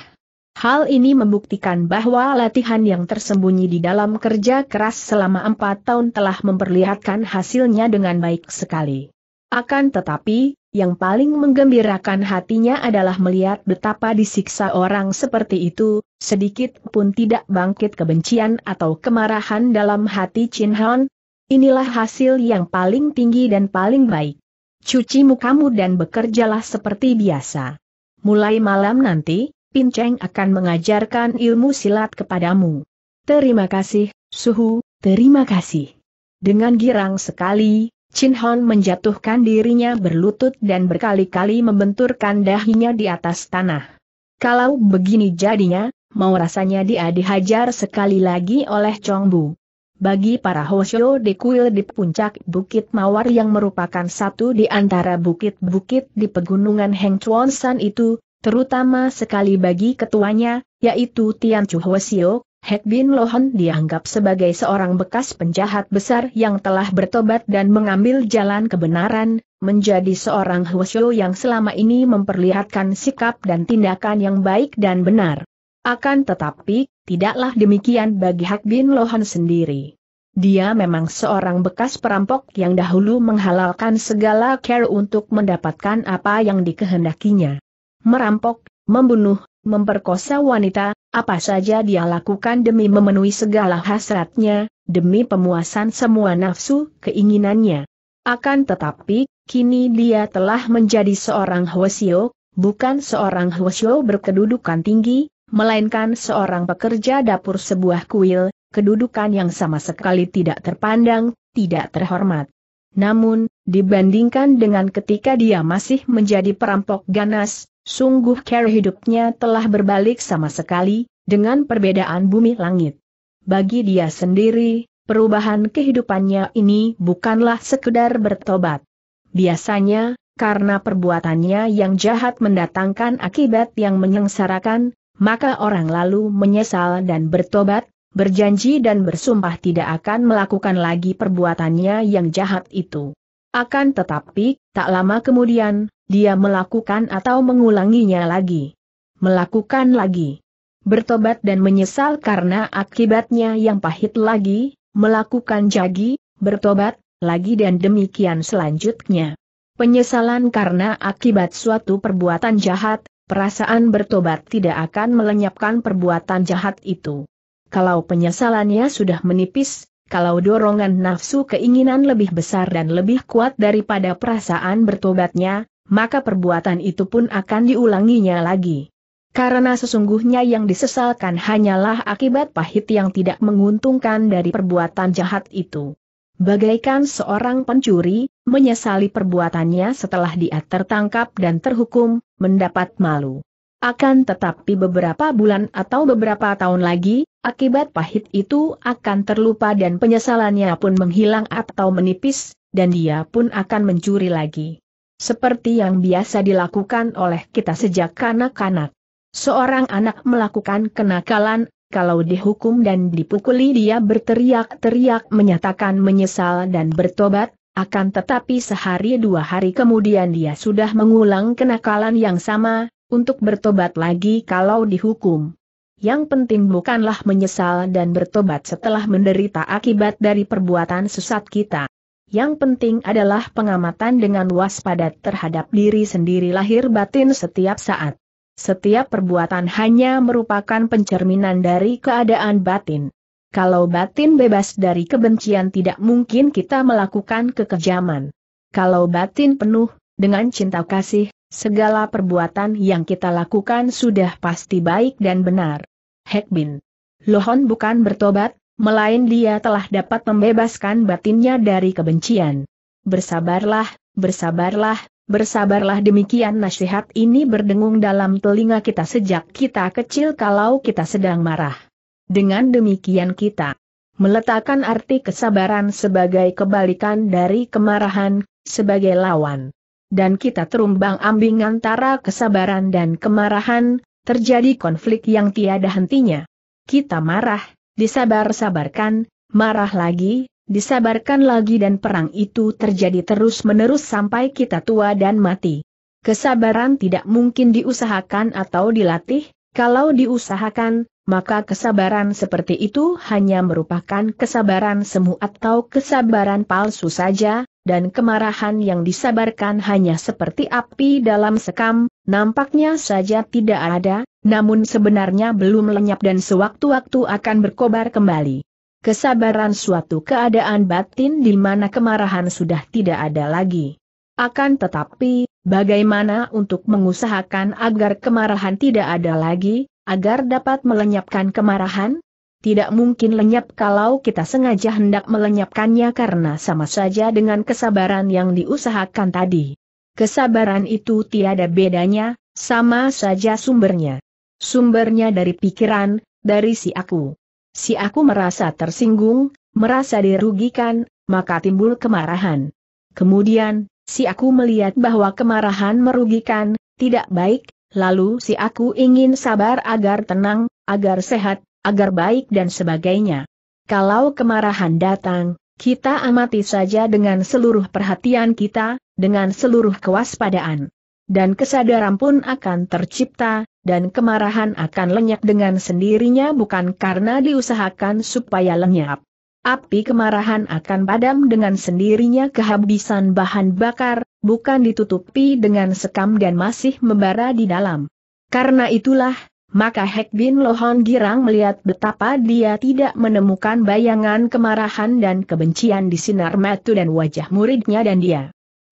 Hal ini membuktikan bahwa latihan yang tersembunyi di dalam kerja keras selama empat tahun telah memperlihatkan hasilnya dengan baik sekali. Akan tetapi, yang paling menggembirakan hatinya adalah melihat betapa disiksa orang seperti itu, sedikit pun tidak bangkit kebencian atau kemarahan dalam hati Chin Hon. Inilah hasil yang paling tinggi dan paling baik. Cuci mukamu dan bekerjalah seperti biasa. Mulai malam nanti, Pinceng akan mengajarkan ilmu silat kepadamu. Terima kasih, Suhu, terima kasih. Dengan girang sekali, Chin Hon menjatuhkan dirinya berlutut dan berkali-kali membenturkan dahinya di atas tanah. Kalau begini jadinya, mau rasanya dia dihajar sekali lagi oleh Chong Bu. Bagi para hoshio, di kuil di puncak Bukit Mawar yang merupakan satu di antara bukit-bukit di pegunungan Heng Chuan San itu, terutama sekali bagi ketuanya, yaitu Tian Chu Hwesio, Hek Bin Lohon dianggap sebagai seorang bekas penjahat besar yang telah bertobat dan mengambil jalan kebenaran, menjadi seorang Hwesio yang selama ini memperlihatkan sikap dan tindakan yang baik dan benar. Akan tetapi, tidaklah demikian bagi Hak Bin Lohan sendiri. Dia memang seorang bekas perampok yang dahulu menghalalkan segala care untuk mendapatkan apa yang dikehendakinya merampok, membunuh, memperkosa wanita, apa saja dia lakukan demi memenuhi segala hasratnya, demi pemuasan semua nafsu, keinginannya. Akan tetapi, kini dia telah menjadi seorang Hwasyo, bukan seorang Hwasyo berkedudukan tinggi, melainkan seorang pekerja dapur sebuah kuil, kedudukan yang sama sekali tidak terpandang, tidak terhormat. Namun, dibandingkan dengan ketika dia masih menjadi perampok ganas, Sungguh cara hidupnya telah berbalik sama sekali, dengan perbedaan bumi langit. Bagi dia sendiri, perubahan kehidupannya ini bukanlah sekedar bertobat. Biasanya, karena perbuatannya yang jahat mendatangkan akibat yang menyengsarakan, maka orang lalu menyesal dan bertobat, berjanji dan bersumpah tidak akan melakukan lagi perbuatannya yang jahat itu. Akan tetapi, tak lama kemudian, dia melakukan atau mengulanginya lagi. Melakukan lagi. Bertobat dan menyesal karena akibatnya yang pahit lagi, melakukan jagi, bertobat, lagi dan demikian selanjutnya. Penyesalan karena akibat suatu perbuatan jahat, perasaan bertobat tidak akan melenyapkan perbuatan jahat itu. Kalau penyesalannya sudah menipis, kalau dorongan nafsu keinginan lebih besar dan lebih kuat daripada perasaan bertobatnya, maka perbuatan itu pun akan diulanginya lagi. Karena sesungguhnya yang disesalkan hanyalah akibat pahit yang tidak menguntungkan dari perbuatan jahat itu. Bagaikan seorang pencuri, menyesali perbuatannya setelah dia tertangkap dan terhukum, mendapat malu. Akan tetapi beberapa bulan atau beberapa tahun lagi, akibat pahit itu akan terlupa dan penyesalannya pun menghilang atau menipis, dan dia pun akan mencuri lagi seperti yang biasa dilakukan oleh kita sejak kanak-kanak. Seorang anak melakukan kenakalan, kalau dihukum dan dipukuli dia berteriak-teriak menyatakan menyesal dan bertobat, akan tetapi sehari dua hari kemudian dia sudah mengulang kenakalan yang sama, untuk bertobat lagi kalau dihukum. Yang penting bukanlah menyesal dan bertobat setelah menderita akibat dari perbuatan sesat kita. Yang penting adalah pengamatan dengan waspada terhadap diri sendiri lahir batin setiap saat. Setiap perbuatan hanya merupakan pencerminan dari keadaan batin. Kalau batin bebas dari kebencian tidak mungkin kita melakukan kekejaman. Kalau batin penuh, dengan cinta kasih, segala perbuatan yang kita lakukan sudah pasti baik dan benar. Hekbin. Lohon bukan bertobat, melain dia telah dapat membebaskan batinnya dari kebencian. Bersabarlah, bersabarlah, bersabarlah demikian nasihat ini berdengung dalam telinga kita sejak kita kecil kalau kita sedang marah. Dengan demikian kita meletakkan arti kesabaran sebagai kebalikan dari kemarahan, sebagai lawan. Dan kita terumbang ambing antara kesabaran dan kemarahan, terjadi konflik yang tiada hentinya. Kita marah, disabar-sabarkan, marah lagi, disabarkan lagi dan perang itu terjadi terus-menerus sampai kita tua dan mati. Kesabaran tidak mungkin diusahakan atau dilatih, kalau diusahakan, maka kesabaran seperti itu hanya merupakan kesabaran semu atau kesabaran palsu saja, dan kemarahan yang disabarkan hanya seperti api dalam sekam, nampaknya saja tidak ada, namun sebenarnya belum lenyap dan sewaktu-waktu akan berkobar kembali. Kesabaran suatu keadaan batin di mana kemarahan sudah tidak ada lagi. Akan tetapi, bagaimana untuk mengusahakan agar kemarahan tidak ada lagi, agar dapat melenyapkan kemarahan? Tidak mungkin lenyap kalau kita sengaja hendak melenyapkannya karena sama saja dengan kesabaran yang diusahakan tadi. Kesabaran itu tiada bedanya, sama saja sumbernya. Sumbernya dari pikiran, dari si aku. Si aku merasa tersinggung, merasa dirugikan, maka timbul kemarahan. Kemudian, si aku melihat bahwa kemarahan merugikan, tidak baik, lalu si aku ingin sabar agar tenang, agar sehat, agar baik dan sebagainya. Kalau kemarahan datang, kita amati saja dengan seluruh perhatian kita, dengan seluruh kewaspadaan. Dan kesadaran pun akan tercipta, dan kemarahan akan lenyap dengan sendirinya bukan karena diusahakan supaya lenyap. Api kemarahan akan padam dengan sendirinya kehabisan bahan bakar, bukan ditutupi dengan sekam dan masih membara di dalam. Karena itulah, maka Hek Bin Lohon girang melihat betapa dia tidak menemukan bayangan kemarahan dan kebencian di sinar mata dan wajah muridnya dan dia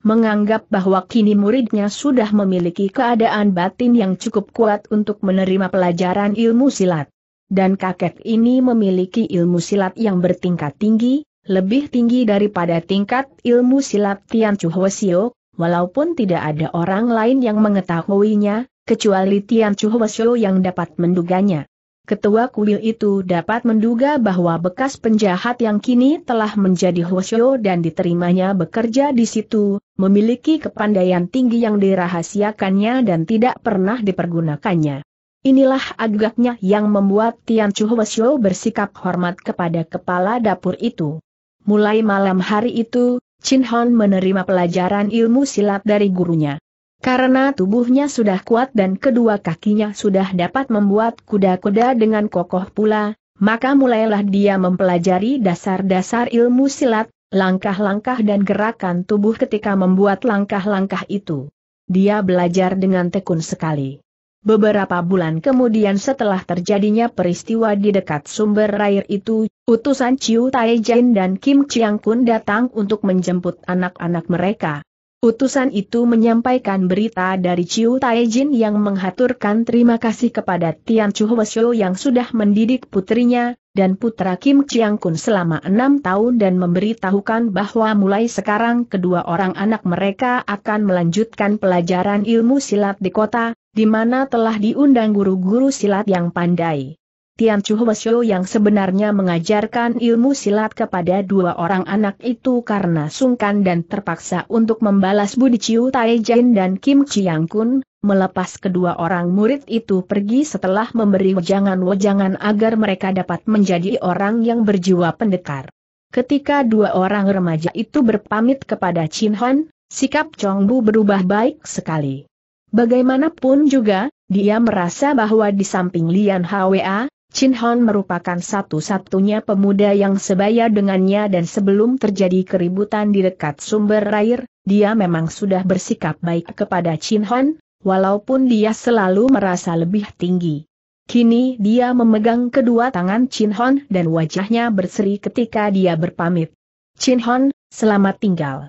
menganggap bahwa kini muridnya sudah memiliki keadaan batin yang cukup kuat untuk menerima pelajaran ilmu silat. Dan kakek ini memiliki ilmu silat yang bertingkat tinggi, lebih tinggi daripada tingkat ilmu silat Tian Chu Hwasio, walaupun tidak ada orang lain yang mengetahuinya, kecuali Tian Chu Hwasyo yang dapat menduganya. Ketua kuil itu dapat menduga bahwa bekas penjahat yang kini telah menjadi Hwasyo dan diterimanya bekerja di situ, memiliki kepandaian tinggi yang dirahasiakannya dan tidak pernah dipergunakannya. Inilah agaknya yang membuat Tian Chu Hwasyo bersikap hormat kepada kepala dapur itu. Mulai malam hari itu, Chin Hon menerima pelajaran ilmu silat dari gurunya. Karena tubuhnya sudah kuat dan kedua kakinya sudah dapat membuat kuda-kuda dengan kokoh pula, maka mulailah dia mempelajari dasar-dasar ilmu silat, langkah-langkah dan gerakan tubuh ketika membuat langkah-langkah itu. Dia belajar dengan tekun sekali. Beberapa bulan kemudian setelah terjadinya peristiwa di dekat sumber air itu, utusan Chiu Taijin dan Kim Chiang Kun datang untuk menjemput anak-anak mereka. Utusan itu menyampaikan berita dari Chiu Taijin yang menghaturkan terima kasih kepada Tian Chu Wesyo yang sudah mendidik putrinya, dan putra Kim Chiang Kun selama enam tahun dan memberitahukan bahwa mulai sekarang kedua orang anak mereka akan melanjutkan pelajaran ilmu silat di kota, di mana telah diundang guru-guru silat yang pandai. Tian Chu Wesyo yang sebenarnya mengajarkan ilmu silat kepada dua orang anak itu karena sungkan dan terpaksa untuk membalas budi Chiu Tai Jin dan Kim Chiang Kun, melepas kedua orang murid itu pergi setelah memberi wejangan-wejangan agar mereka dapat menjadi orang yang berjiwa pendekar. Ketika dua orang remaja itu berpamit kepada Chin Han, sikap Chong Bu berubah baik sekali. Bagaimanapun juga, dia merasa bahwa di samping Lian Hwa, Chin Hon merupakan satu-satunya pemuda yang sebaya dengannya dan sebelum terjadi keributan di dekat sumber air, dia memang sudah bersikap baik kepada Chin Hon, walaupun dia selalu merasa lebih tinggi. Kini dia memegang kedua tangan Chin Hon dan wajahnya berseri ketika dia berpamit. Chin Hon, selamat tinggal.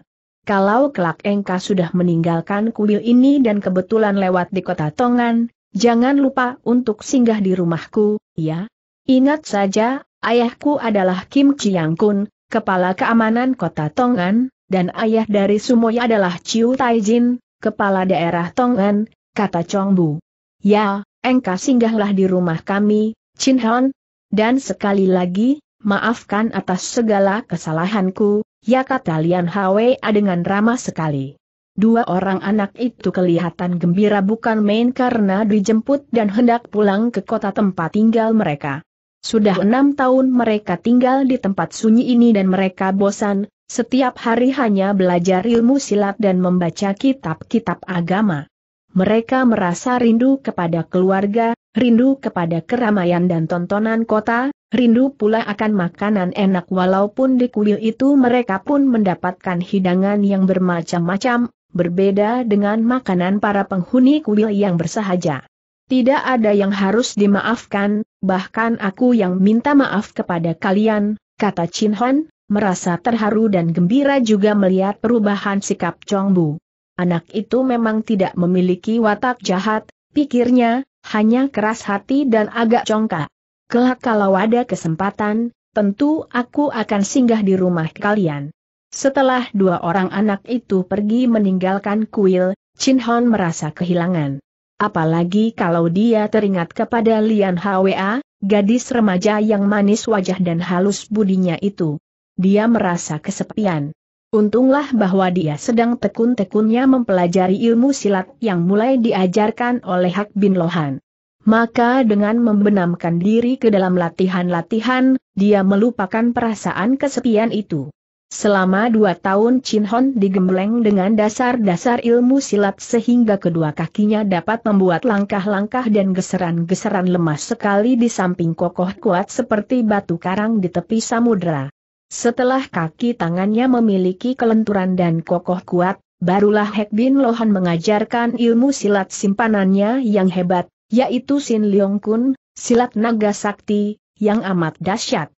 Kalau kelak engkau sudah meninggalkan kuil ini dan kebetulan lewat di kota Tongan, jangan lupa untuk singgah di rumahku, ya. Ingat saja, ayahku adalah Kim Chiang Kun, kepala keamanan kota Tongan, dan ayah dari Sumoy adalah Chiu Taijin, kepala daerah Tongan, kata Chong Bu. Ya, engkau singgahlah di rumah kami, Chin Hon. Dan sekali lagi, maafkan atas segala kesalahanku, Ya kata Lian Hwa ah, dengan ramah sekali. Dua orang anak itu kelihatan gembira bukan main karena dijemput dan hendak pulang ke kota tempat tinggal mereka. Sudah enam tahun mereka tinggal di tempat sunyi ini dan mereka bosan, setiap hari hanya belajar ilmu silat dan membaca kitab-kitab agama. Mereka merasa rindu kepada keluarga, rindu kepada keramaian dan tontonan kota, Rindu pula akan makanan enak walaupun di kuil itu mereka pun mendapatkan hidangan yang bermacam-macam, berbeda dengan makanan para penghuni kuil yang bersahaja. Tidak ada yang harus dimaafkan, bahkan aku yang minta maaf kepada kalian, kata Chin Hon, merasa terharu dan gembira juga melihat perubahan sikap Chong Bu. Anak itu memang tidak memiliki watak jahat, pikirnya, hanya keras hati dan agak congkak. Kelak kalau ada kesempatan, tentu aku akan singgah di rumah kalian. Setelah dua orang anak itu pergi meninggalkan kuil, Chin Hon merasa kehilangan. Apalagi kalau dia teringat kepada Lian Hwa, gadis remaja yang manis wajah dan halus budinya itu. Dia merasa kesepian. Untunglah bahwa dia sedang tekun-tekunnya mempelajari ilmu silat yang mulai diajarkan oleh Hak Bin Lohan. Maka dengan membenamkan diri ke dalam latihan-latihan, dia melupakan perasaan kesepian itu. Selama dua tahun Chin Hon digembleng dengan dasar-dasar ilmu silat sehingga kedua kakinya dapat membuat langkah-langkah dan geseran-geseran lemah sekali di samping kokoh kuat seperti batu karang di tepi samudera. Setelah kaki tangannya memiliki kelenturan dan kokoh kuat, barulah Hek Bin Lohan mengajarkan ilmu silat simpanannya yang hebat, yaitu Sin Leong Kun, silat naga sakti, yang amat dahsyat.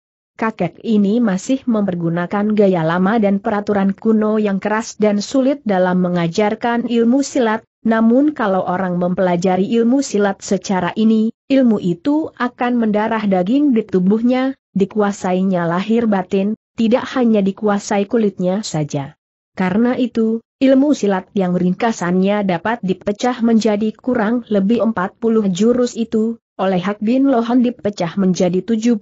Kakek ini masih mempergunakan gaya lama dan peraturan kuno yang keras dan sulit dalam mengajarkan ilmu silat, namun kalau orang mempelajari ilmu silat secara ini, ilmu itu akan mendarah daging di tubuhnya, dikuasainya lahir batin, tidak hanya dikuasai kulitnya saja. Karena itu, Ilmu silat yang ringkasannya dapat dipecah menjadi kurang lebih 40 jurus itu, oleh Hak Bin Lohan dipecah menjadi 72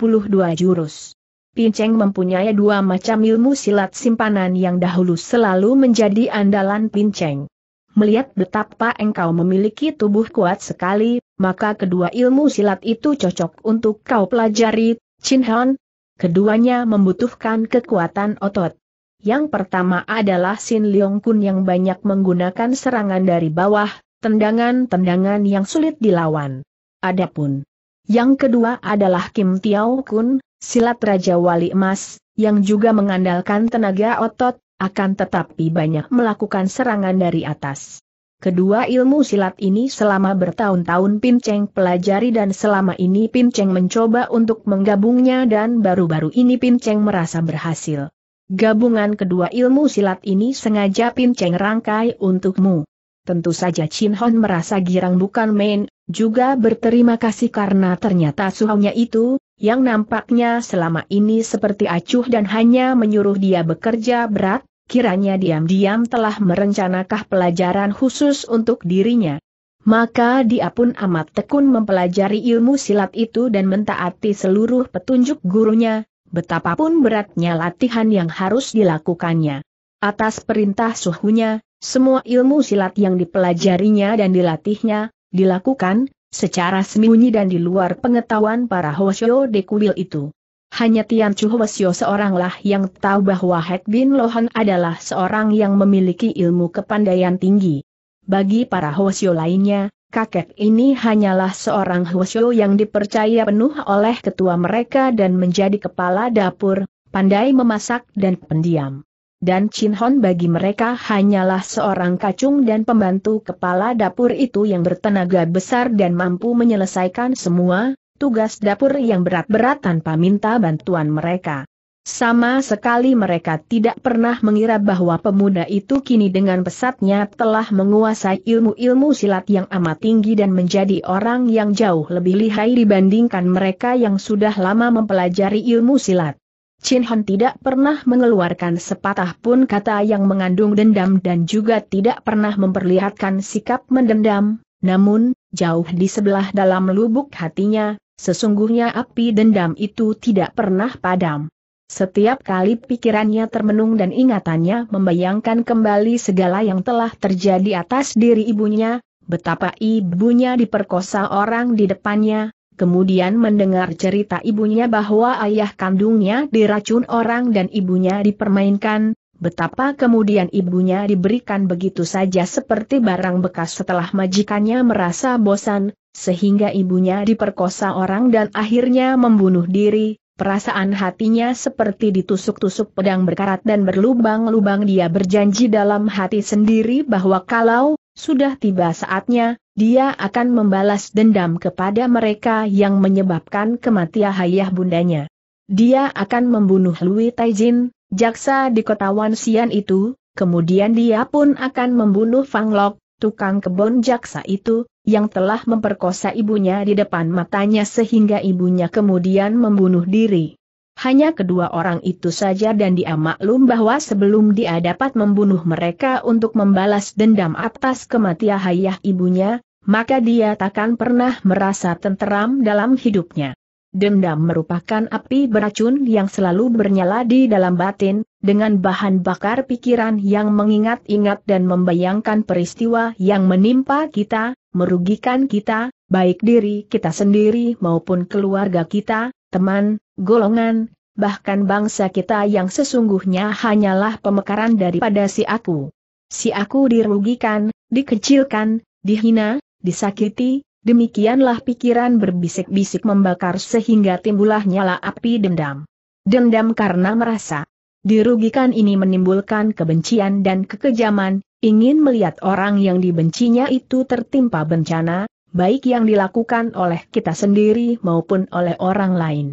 jurus. Pinceng mempunyai dua macam ilmu silat simpanan yang dahulu selalu menjadi andalan Pinceng. Melihat betapa engkau memiliki tubuh kuat sekali, maka kedua ilmu silat itu cocok untuk kau pelajari, Chin Han. Keduanya membutuhkan kekuatan otot. Yang pertama adalah Sin Leong Kun yang banyak menggunakan serangan dari bawah, tendangan-tendangan yang sulit dilawan. Adapun yang kedua adalah Kim Tiao Kun, silat Raja Wali Emas, yang juga mengandalkan tenaga otot, akan tetapi banyak melakukan serangan dari atas. Kedua ilmu silat ini selama bertahun-tahun Pinceng pelajari dan selama ini Pinceng mencoba untuk menggabungnya dan baru-baru ini Pinceng merasa berhasil. Gabungan kedua ilmu silat ini sengaja Pin rangkai untukmu. Tentu saja Chin Hon merasa girang bukan main, juga berterima kasih karena ternyata suhunya itu, yang nampaknya selama ini seperti acuh dan hanya menyuruh dia bekerja berat, kiranya diam-diam telah merencanakah pelajaran khusus untuk dirinya. Maka dia pun amat tekun mempelajari ilmu silat itu dan mentaati seluruh petunjuk gurunya, betapapun beratnya latihan yang harus dilakukannya. Atas perintah suhunya, semua ilmu silat yang dipelajarinya dan dilatihnya, dilakukan, secara sembunyi dan di luar pengetahuan para Hosyo de kuil itu. Hanya Tian Chu Hosyo seoranglah yang tahu bahwa Hek Bin Lohan adalah seorang yang memiliki ilmu kepandaian tinggi. Bagi para Hosyo lainnya, kakek ini hanyalah seorang Hwasyo yang dipercaya penuh oleh ketua mereka dan menjadi kepala dapur, pandai memasak dan pendiam. Dan Chin Hon bagi mereka hanyalah seorang kacung dan pembantu kepala dapur itu yang bertenaga besar dan mampu menyelesaikan semua tugas dapur yang berat-berat tanpa minta bantuan mereka. Sama sekali mereka tidak pernah mengira bahwa pemuda itu kini dengan pesatnya telah menguasai ilmu-ilmu silat yang amat tinggi dan menjadi orang yang jauh lebih lihai dibandingkan mereka yang sudah lama mempelajari ilmu silat. Chin Hon tidak pernah mengeluarkan sepatah pun kata yang mengandung dendam dan juga tidak pernah memperlihatkan sikap mendendam, namun, jauh di sebelah dalam lubuk hatinya, sesungguhnya api dendam itu tidak pernah padam. Setiap kali pikirannya termenung dan ingatannya membayangkan kembali segala yang telah terjadi atas diri ibunya, betapa ibunya diperkosa orang di depannya, kemudian mendengar cerita ibunya bahwa ayah kandungnya diracun orang dan ibunya dipermainkan, betapa kemudian ibunya diberikan begitu saja seperti barang bekas setelah majikannya merasa bosan, sehingga ibunya diperkosa orang dan akhirnya membunuh diri, Perasaan hatinya seperti ditusuk-tusuk pedang berkarat dan berlubang-lubang dia berjanji dalam hati sendiri bahwa kalau sudah tiba saatnya, dia akan membalas dendam kepada mereka yang menyebabkan kematian ayah bundanya. Dia akan membunuh Lui Taijin, jaksa di kota Wansian itu, kemudian dia pun akan membunuh Fang Lok, tukang kebun jaksa itu, yang telah memperkosa ibunya di depan matanya sehingga ibunya kemudian membunuh diri. Hanya kedua orang itu saja dan dia maklum bahwa sebelum dia dapat membunuh mereka untuk membalas dendam atas kematian ayah ibunya, maka dia takkan pernah merasa tenteram dalam hidupnya. Dendam merupakan api beracun yang selalu bernyala di dalam batin, dengan bahan bakar pikiran yang mengingat-ingat dan membayangkan peristiwa yang menimpa kita, merugikan kita, baik diri kita sendiri maupun keluarga kita, teman, golongan, bahkan bangsa kita yang sesungguhnya hanyalah pemekaran daripada si aku. Si aku dirugikan, dikecilkan, dihina, disakiti, Demikianlah pikiran berbisik-bisik membakar sehingga timbullah nyala api dendam. Dendam karena merasa dirugikan ini menimbulkan kebencian dan kekejaman, ingin melihat orang yang dibencinya itu tertimpa bencana, baik yang dilakukan oleh kita sendiri maupun oleh orang lain.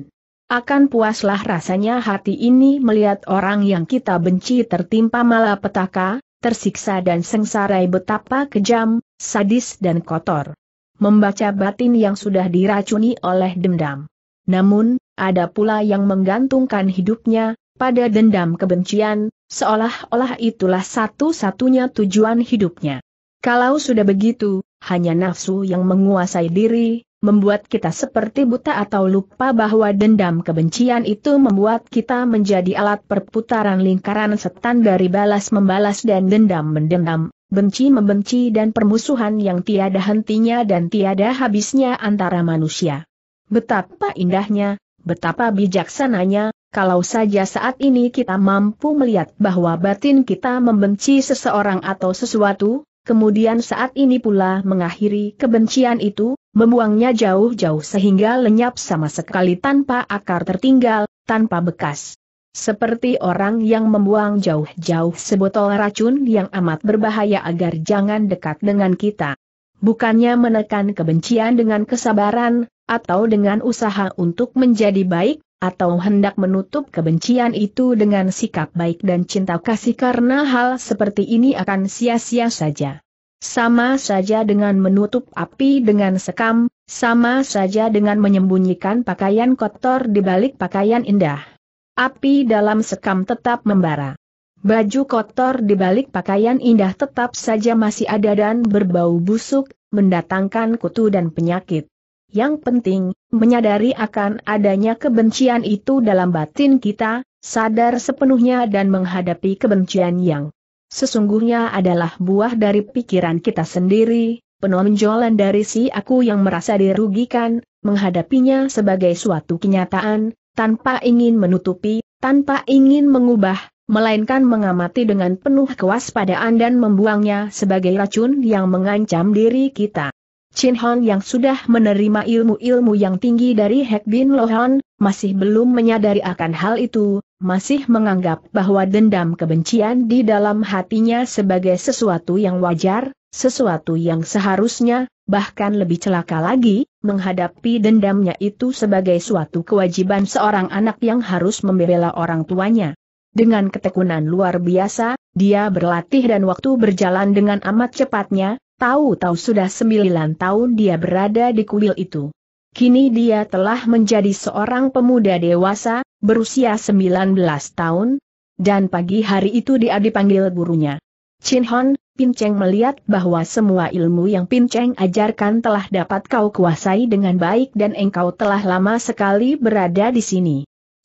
Akan puaslah rasanya hati ini melihat orang yang kita benci tertimpa malapetaka, tersiksa dan sengsara betapa kejam, sadis dan kotor membaca batin yang sudah diracuni oleh dendam. Namun, ada pula yang menggantungkan hidupnya pada dendam kebencian, seolah-olah itulah satu-satunya tujuan hidupnya. Kalau sudah begitu, hanya nafsu yang menguasai diri, membuat kita seperti buta atau lupa bahwa dendam kebencian itu membuat kita menjadi alat perputaran lingkaran setan dari balas-membalas dan dendam-mendendam, benci membenci dan permusuhan yang tiada hentinya dan tiada habisnya antara manusia. Betapa indahnya, betapa bijaksananya, kalau saja saat ini kita mampu melihat bahwa batin kita membenci seseorang atau sesuatu, kemudian saat ini pula mengakhiri kebencian itu, membuangnya jauh-jauh sehingga lenyap sama sekali tanpa akar tertinggal, tanpa bekas. Seperti orang yang membuang jauh-jauh sebotol racun yang amat berbahaya agar jangan dekat dengan kita. Bukannya menekan kebencian dengan kesabaran, atau dengan usaha untuk menjadi baik, atau hendak menutup kebencian itu dengan sikap baik dan cinta kasih karena hal seperti ini akan sia-sia saja. Sama saja dengan menutup api dengan sekam, sama saja dengan menyembunyikan pakaian kotor di balik pakaian indah. Api dalam sekam tetap membara. Baju kotor di balik pakaian indah tetap saja masih ada dan berbau busuk, mendatangkan kutu dan penyakit. Yang penting, menyadari akan adanya kebencian itu dalam batin kita, sadar sepenuhnya dan menghadapi kebencian yang sesungguhnya adalah buah dari pikiran kita sendiri, penonjolan dari si aku yang merasa dirugikan, menghadapinya sebagai suatu kenyataan, tanpa ingin menutupi, tanpa ingin mengubah, melainkan mengamati dengan penuh kewaspadaan dan membuangnya sebagai racun yang mengancam diri kita. Chin Hon yang sudah menerima ilmu-ilmu yang tinggi dari Hek Bin Lohan, masih belum menyadari akan hal itu, masih menganggap bahwa dendam kebencian di dalam hatinya sebagai sesuatu yang wajar, sesuatu yang seharusnya, bahkan lebih celaka lagi, menghadapi dendamnya itu sebagai suatu kewajiban seorang anak yang harus membela orang tuanya. Dengan ketekunan luar biasa, dia berlatih dan waktu berjalan dengan amat cepatnya, Tahu-tahu sudah sembilan tahun dia berada di kuil itu. Kini dia telah menjadi seorang pemuda dewasa, berusia sembilan belas tahun, dan pagi hari itu dia dipanggil gurunya. Chin Hon, Pinceng melihat bahwa semua ilmu yang Pinceng ajarkan telah dapat kau kuasai dengan baik dan engkau telah lama sekali berada di sini.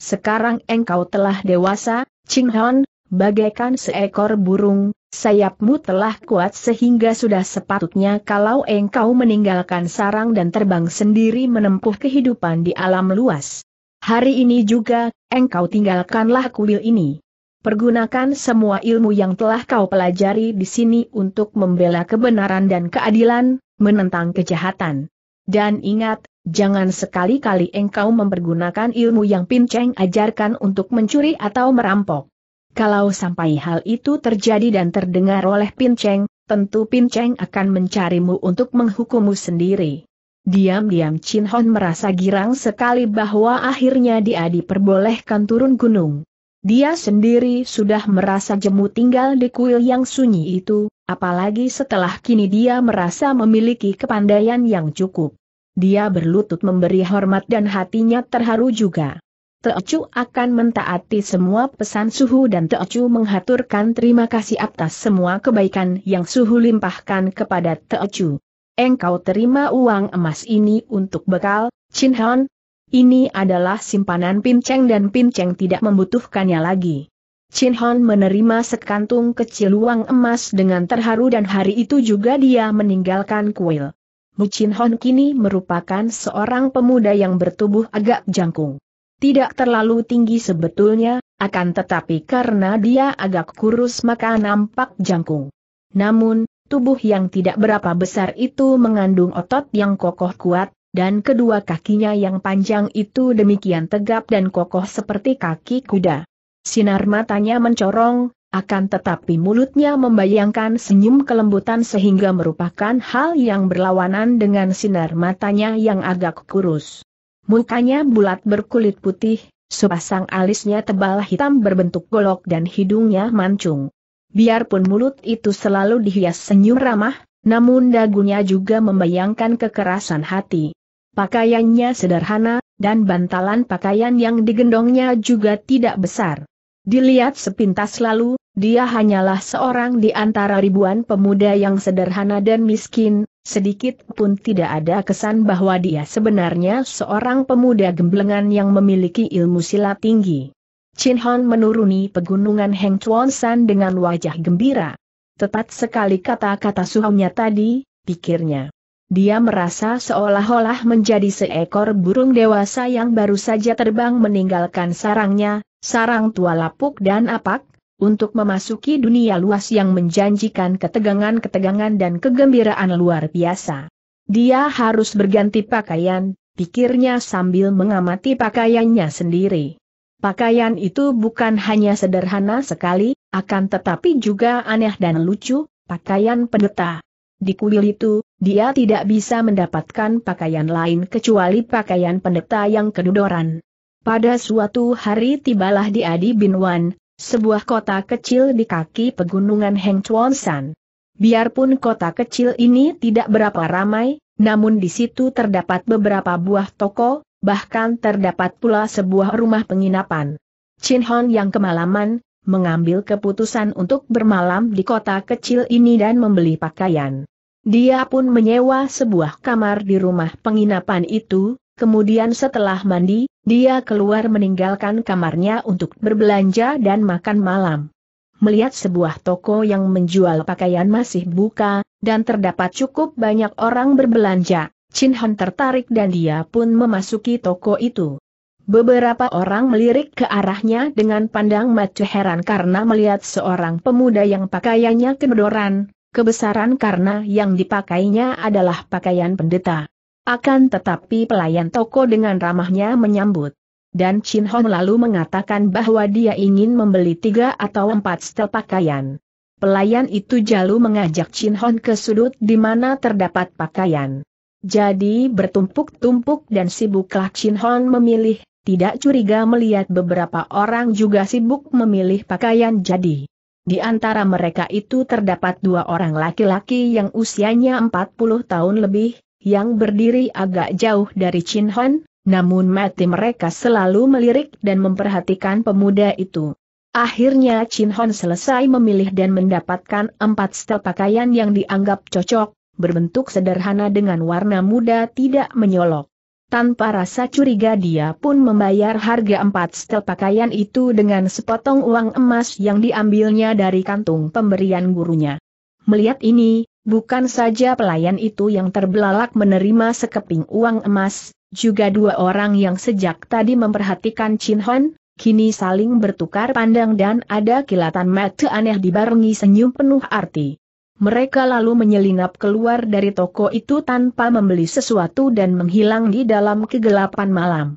Sekarang engkau telah dewasa, Chin Hon, Bagaikan seekor burung, sayapmu telah kuat sehingga sudah sepatutnya kalau engkau meninggalkan sarang dan terbang sendiri menempuh kehidupan di alam luas. Hari ini juga, engkau tinggalkanlah kuil ini. Pergunakan semua ilmu yang telah kau pelajari di sini untuk membela kebenaran dan keadilan, menentang kejahatan. Dan ingat, Jangan sekali-kali engkau mempergunakan ilmu yang Pinceng ajarkan untuk mencuri atau merampok. Kalau sampai hal itu terjadi dan terdengar oleh Pinceng, tentu Pinceng akan mencarimu untuk menghukummu sendiri. Diam-diam Chin Hon merasa girang sekali bahwa akhirnya dia diperbolehkan turun gunung. Dia sendiri sudah merasa jemu tinggal di kuil yang sunyi itu, apalagi setelah kini dia merasa memiliki kepandaian yang cukup. Dia berlutut memberi hormat dan hatinya terharu juga. Teocu akan mentaati semua pesan Suhu dan Teocu menghaturkan terima kasih atas semua kebaikan yang Suhu limpahkan kepada Teocu. Engkau terima uang emas ini untuk bekal, Chin Hon. Ini adalah simpanan pinceng dan pinceng tidak membutuhkannya lagi. Chin Hon menerima sekantung kecil uang emas dengan terharu dan hari itu juga dia meninggalkan kuil. Mu Chin Hon kini merupakan seorang pemuda yang bertubuh agak jangkung. Tidak terlalu tinggi sebetulnya, akan tetapi karena dia agak kurus maka nampak jangkung. Namun, tubuh yang tidak berapa besar itu mengandung otot yang kokoh kuat, dan kedua kakinya yang panjang itu demikian tegap dan kokoh seperti kaki kuda. Sinar matanya mencorong, akan tetapi mulutnya membayangkan senyum kelembutan sehingga merupakan hal yang berlawanan dengan sinar matanya yang agak kurus. Mukanya bulat berkulit putih, sepasang alisnya tebal hitam berbentuk golok dan hidungnya mancung. Biarpun mulut itu selalu dihias senyum ramah, namun dagunya juga membayangkan kekerasan hati. Pakaiannya sederhana, dan bantalan pakaian yang digendongnya juga tidak besar. Dilihat sepintas lalu, dia hanyalah seorang di antara ribuan pemuda yang sederhana dan miskin, sedikit pun tidak ada kesan bahwa dia sebenarnya seorang pemuda gemblengan yang memiliki ilmu silat tinggi. Chin Hon menuruni pegunungan Heng Chuan San dengan wajah gembira. Tepat sekali kata-kata suhunya tadi, pikirnya. Dia merasa seolah-olah menjadi seekor burung dewasa yang baru saja terbang meninggalkan sarangnya, sarang tua lapuk dan apak, untuk memasuki dunia luas yang menjanjikan ketegangan-ketegangan dan kegembiraan luar biasa. Dia harus berganti pakaian, pikirnya sambil mengamati pakaiannya sendiri. Pakaian itu bukan hanya sederhana sekali, akan tetapi juga aneh dan lucu, pakaian pendeta. Di kuil itu, dia tidak bisa mendapatkan pakaian lain kecuali pakaian pendeta yang kedudoran. Pada suatu hari tibalah di Adi bin Wan, sebuah kota kecil di kaki pegunungan San. Biarpun kota kecil ini tidak berapa ramai, namun di situ terdapat beberapa buah toko, bahkan terdapat pula sebuah rumah penginapan. Chin Hon yang kemalaman, mengambil keputusan untuk bermalam di kota kecil ini dan membeli pakaian. Dia pun menyewa sebuah kamar di rumah penginapan itu, Kemudian setelah mandi, dia keluar meninggalkan kamarnya untuk berbelanja dan makan malam. Melihat sebuah toko yang menjual pakaian masih buka, dan terdapat cukup banyak orang berbelanja, Chin Han tertarik dan dia pun memasuki toko itu. Beberapa orang melirik ke arahnya dengan pandang mata heran karena melihat seorang pemuda yang pakaiannya kedodoran, kebesaran karena yang dipakainya adalah pakaian pendeta. Akan tetapi pelayan toko dengan ramahnya menyambut. Dan Chin Hong lalu mengatakan bahwa dia ingin membeli tiga atau empat setel pakaian. Pelayan itu jalu mengajak Chin Hong ke sudut di mana terdapat pakaian. Jadi bertumpuk-tumpuk dan sibuklah Chin Hong memilih tidak curiga melihat beberapa orang juga sibuk memilih pakaian jadi. Di antara mereka itu terdapat dua orang laki-laki yang usianya 40 tahun lebih, yang berdiri agak jauh dari Chin Hon, namun mati mereka selalu melirik dan memperhatikan pemuda itu. Akhirnya Chin Hon selesai memilih dan mendapatkan empat setel pakaian yang dianggap cocok, berbentuk sederhana dengan warna muda tidak menyolok. Tanpa rasa curiga dia pun membayar harga empat setel pakaian itu dengan sepotong uang emas yang diambilnya dari kantung pemberian gurunya. Melihat ini, Bukan saja pelayan itu yang terbelalak menerima sekeping uang emas, juga dua orang yang sejak tadi memperhatikan Chin Hon, kini saling bertukar pandang dan ada kilatan mata aneh dibarengi senyum penuh arti. Mereka lalu menyelinap keluar dari toko itu tanpa membeli sesuatu dan menghilang di dalam kegelapan malam.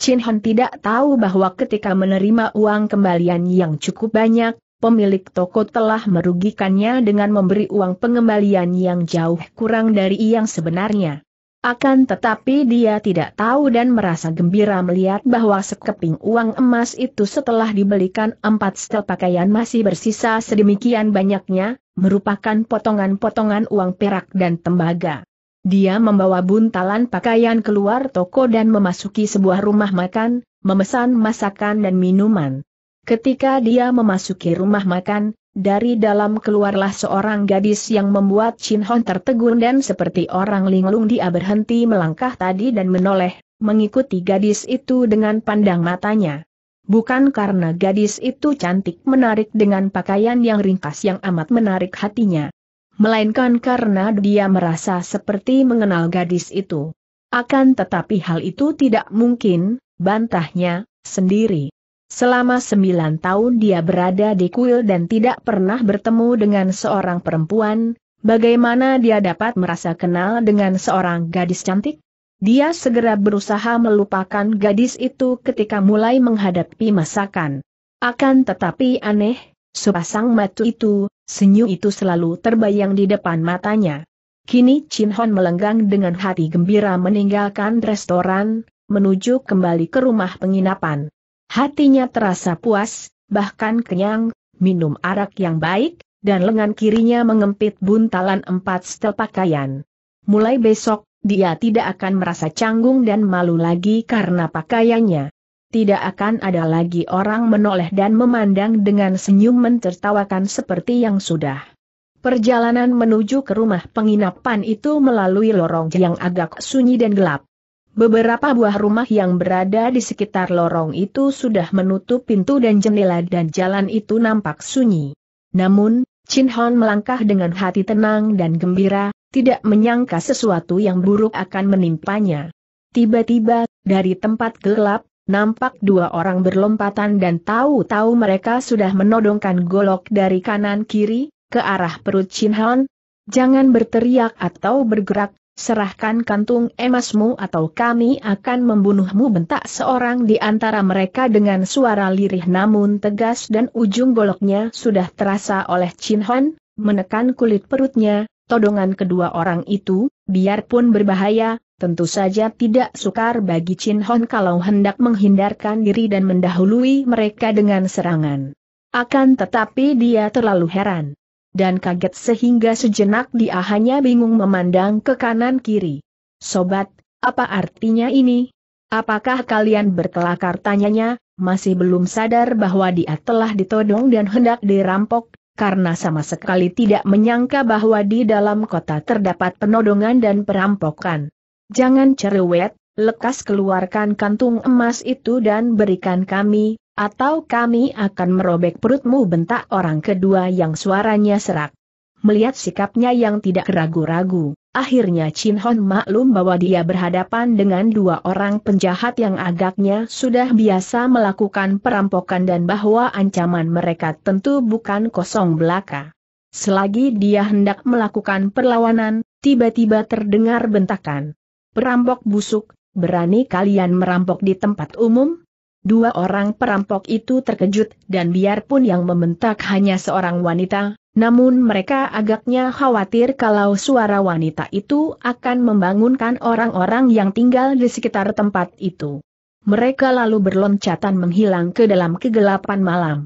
Chin Hon tidak tahu bahwa ketika menerima uang kembalian yang cukup banyak, pemilik toko telah merugikannya dengan memberi uang pengembalian yang jauh kurang dari yang sebenarnya. Akan tetapi dia tidak tahu dan merasa gembira melihat bahwa sekeping uang emas itu setelah dibelikan empat setel pakaian masih bersisa sedemikian banyaknya, merupakan potongan-potongan uang perak dan tembaga. Dia membawa buntalan pakaian keluar toko dan memasuki sebuah rumah makan, memesan masakan dan minuman. Ketika dia memasuki rumah makan, dari dalam keluarlah seorang gadis yang membuat Chin Hon tertegun dan seperti orang linglung dia berhenti melangkah tadi dan menoleh, mengikuti gadis itu dengan pandang matanya. Bukan karena gadis itu cantik menarik dengan pakaian yang ringkas yang amat menarik hatinya. Melainkan karena dia merasa seperti mengenal gadis itu. Akan tetapi hal itu tidak mungkin, bantahnya, sendiri. Selama sembilan tahun dia berada di kuil dan tidak pernah bertemu dengan seorang perempuan, bagaimana dia dapat merasa kenal dengan seorang gadis cantik? Dia segera berusaha melupakan gadis itu ketika mulai menghadapi masakan. Akan tetapi aneh, sepasang mata itu, senyum itu selalu terbayang di depan matanya. Kini Chin Hon melenggang dengan hati gembira meninggalkan restoran, menuju kembali ke rumah penginapan. Hatinya terasa puas, bahkan kenyang, minum arak yang baik, dan lengan kirinya mengempit buntalan empat setel pakaian. Mulai besok, dia tidak akan merasa canggung dan malu lagi karena pakaiannya. Tidak akan ada lagi orang menoleh dan memandang dengan senyum mentertawakan seperti yang sudah. Perjalanan menuju ke rumah penginapan itu melalui lorong yang agak sunyi dan gelap. Beberapa buah rumah yang berada di sekitar lorong itu sudah menutup pintu dan jendela dan jalan itu nampak sunyi. Namun, Chin Hon melangkah dengan hati tenang dan gembira, tidak menyangka sesuatu yang buruk akan menimpanya. Tiba-tiba, dari tempat gelap, nampak dua orang berlompatan dan tahu-tahu mereka sudah menodongkan golok dari kanan-kiri, ke arah perut Chin Hon. Jangan berteriak atau bergerak, Serahkan kantung emasmu atau kami akan membunuhmu bentak seorang di antara mereka dengan suara lirih namun tegas dan ujung goloknya sudah terasa oleh Chin Hon, menekan kulit perutnya, todongan kedua orang itu, biarpun berbahaya, tentu saja tidak sukar bagi Chin Hon kalau hendak menghindarkan diri dan mendahului mereka dengan serangan. Akan tetapi dia terlalu heran dan kaget sehingga sejenak dia hanya bingung memandang ke kanan kiri. Sobat, apa artinya ini? Apakah kalian bertelakar tanyanya, masih belum sadar bahwa dia telah ditodong dan hendak dirampok, karena sama sekali tidak menyangka bahwa di dalam kota terdapat penodongan dan perampokan. Jangan cerewet, lekas keluarkan kantung emas itu dan berikan kami, atau kami akan merobek perutmu bentak orang kedua yang suaranya serak. Melihat sikapnya yang tidak ragu-ragu, akhirnya Chin Hon maklum bahwa dia berhadapan dengan dua orang penjahat yang agaknya sudah biasa melakukan perampokan dan bahwa ancaman mereka tentu bukan kosong belaka. Selagi dia hendak melakukan perlawanan, tiba-tiba terdengar bentakan. Perampok busuk, berani kalian merampok di tempat umum? Dua orang perampok itu terkejut dan biarpun yang membentak hanya seorang wanita, namun mereka agaknya khawatir kalau suara wanita itu akan membangunkan orang-orang yang tinggal di sekitar tempat itu. Mereka lalu berloncatan menghilang ke dalam kegelapan malam.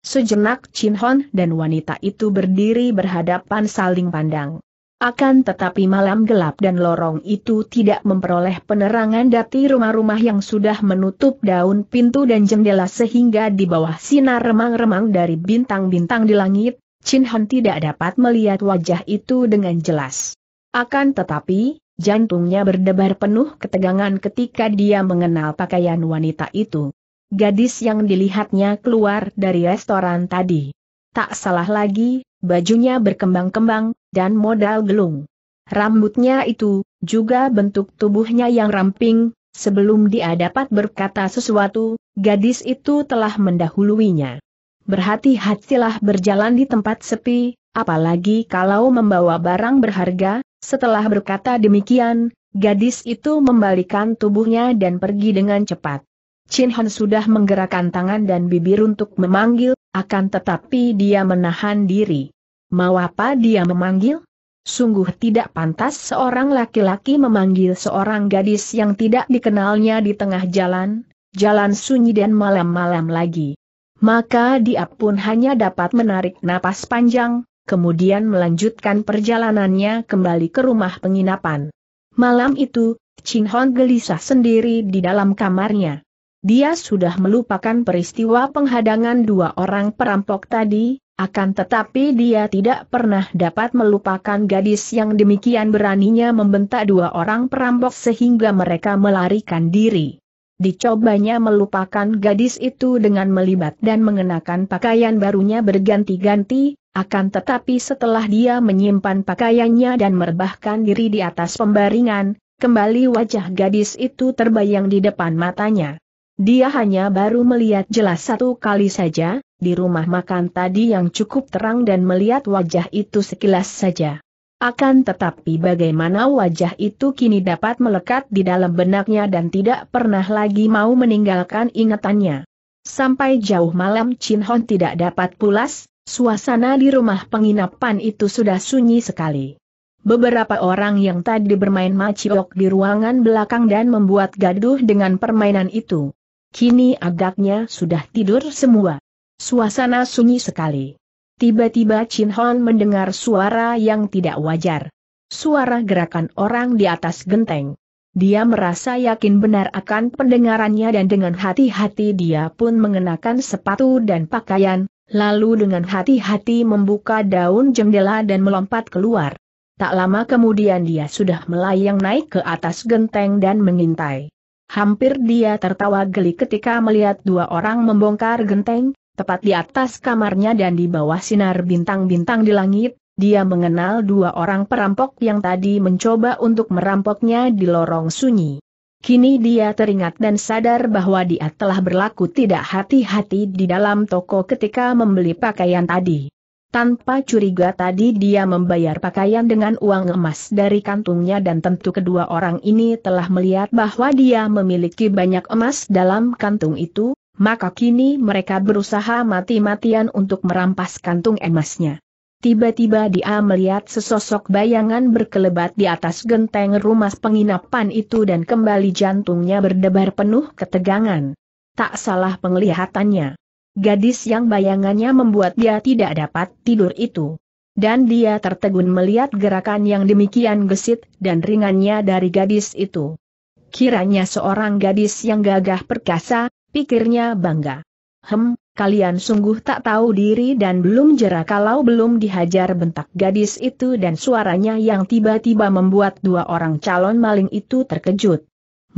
Sejenak Chin Hon dan wanita itu berdiri berhadapan saling pandang. Akan tetapi malam gelap dan lorong itu tidak memperoleh penerangan dari rumah-rumah yang sudah menutup daun pintu dan jendela sehingga di bawah sinar remang-remang dari bintang-bintang di langit, Chin Han tidak dapat melihat wajah itu dengan jelas. Akan tetapi, jantungnya berdebar penuh ketegangan ketika dia mengenal pakaian wanita itu. Gadis yang dilihatnya keluar dari restoran tadi. Tak salah lagi, bajunya berkembang-kembang, dan modal gelung. Rambutnya itu, juga bentuk tubuhnya yang ramping, sebelum dia dapat berkata sesuatu, gadis itu telah mendahuluinya. Berhati-hatilah berjalan di tempat sepi, apalagi kalau membawa barang berharga, setelah berkata demikian, gadis itu membalikan tubuhnya dan pergi dengan cepat. Chin Han sudah menggerakkan tangan dan bibir untuk memanggil, akan tetapi dia menahan diri. Mau apa dia memanggil? Sungguh tidak pantas seorang laki-laki memanggil seorang gadis yang tidak dikenalnya di tengah jalan, jalan sunyi dan malam-malam lagi. Maka dia pun hanya dapat menarik napas panjang, kemudian melanjutkan perjalanannya kembali ke rumah penginapan. Malam itu, Chin Hon gelisah sendiri di dalam kamarnya. Dia sudah melupakan peristiwa penghadangan dua orang perampok tadi, akan tetapi dia tidak pernah dapat melupakan gadis yang demikian beraninya membentak dua orang perampok sehingga mereka melarikan diri. Dicobanya melupakan gadis itu dengan melibat dan mengenakan pakaian barunya berganti-ganti, akan tetapi setelah dia menyimpan pakaiannya dan merebahkan diri di atas pembaringan, kembali wajah gadis itu terbayang di depan matanya. Dia hanya baru melihat jelas satu kali saja, di rumah makan tadi yang cukup terang dan melihat wajah itu sekilas saja. Akan tetapi bagaimana wajah itu kini dapat melekat di dalam benaknya dan tidak pernah lagi mau meninggalkan ingatannya. Sampai jauh malam Chin Hon tidak dapat pulas, suasana di rumah penginapan itu sudah sunyi sekali. Beberapa orang yang tadi bermain maciok di ruangan belakang dan membuat gaduh dengan permainan itu. Kini agaknya sudah tidur semua. Suasana sunyi sekali. Tiba-tiba Chin Hon mendengar suara yang tidak wajar. Suara gerakan orang di atas genteng. Dia merasa yakin benar akan pendengarannya dan dengan hati-hati dia pun mengenakan sepatu dan pakaian, lalu dengan hati-hati membuka daun jendela dan melompat keluar. Tak lama kemudian dia sudah melayang naik ke atas genteng dan mengintai. Hampir dia tertawa geli ketika melihat dua orang membongkar genteng, tepat di atas kamarnya dan di bawah sinar bintang-bintang di langit, dia mengenal dua orang perampok yang tadi mencoba untuk merampoknya di lorong sunyi. Kini dia teringat dan sadar bahwa dia telah berlaku tidak hati-hati di dalam toko ketika membeli pakaian tadi. Tanpa curiga tadi dia membayar pakaian dengan uang emas dari kantungnya dan tentu kedua orang ini telah melihat bahwa dia memiliki banyak emas dalam kantung itu, maka kini mereka berusaha mati-matian untuk merampas kantung emasnya. Tiba-tiba dia melihat sesosok bayangan berkelebat di atas genteng rumah penginapan itu dan kembali jantungnya berdebar penuh ketegangan. Tak salah penglihatannya. Gadis yang bayangannya membuat dia tidak dapat tidur itu. Dan dia tertegun melihat gerakan yang demikian gesit dan ringannya dari gadis itu. Kiranya seorang gadis yang gagah perkasa, Pikirnya bangga. Hem, kalian sungguh tak tahu diri dan belum jera kalau belum dihajar bentak gadis itu dan suaranya yang tiba-tiba membuat dua orang calon maling itu terkejut.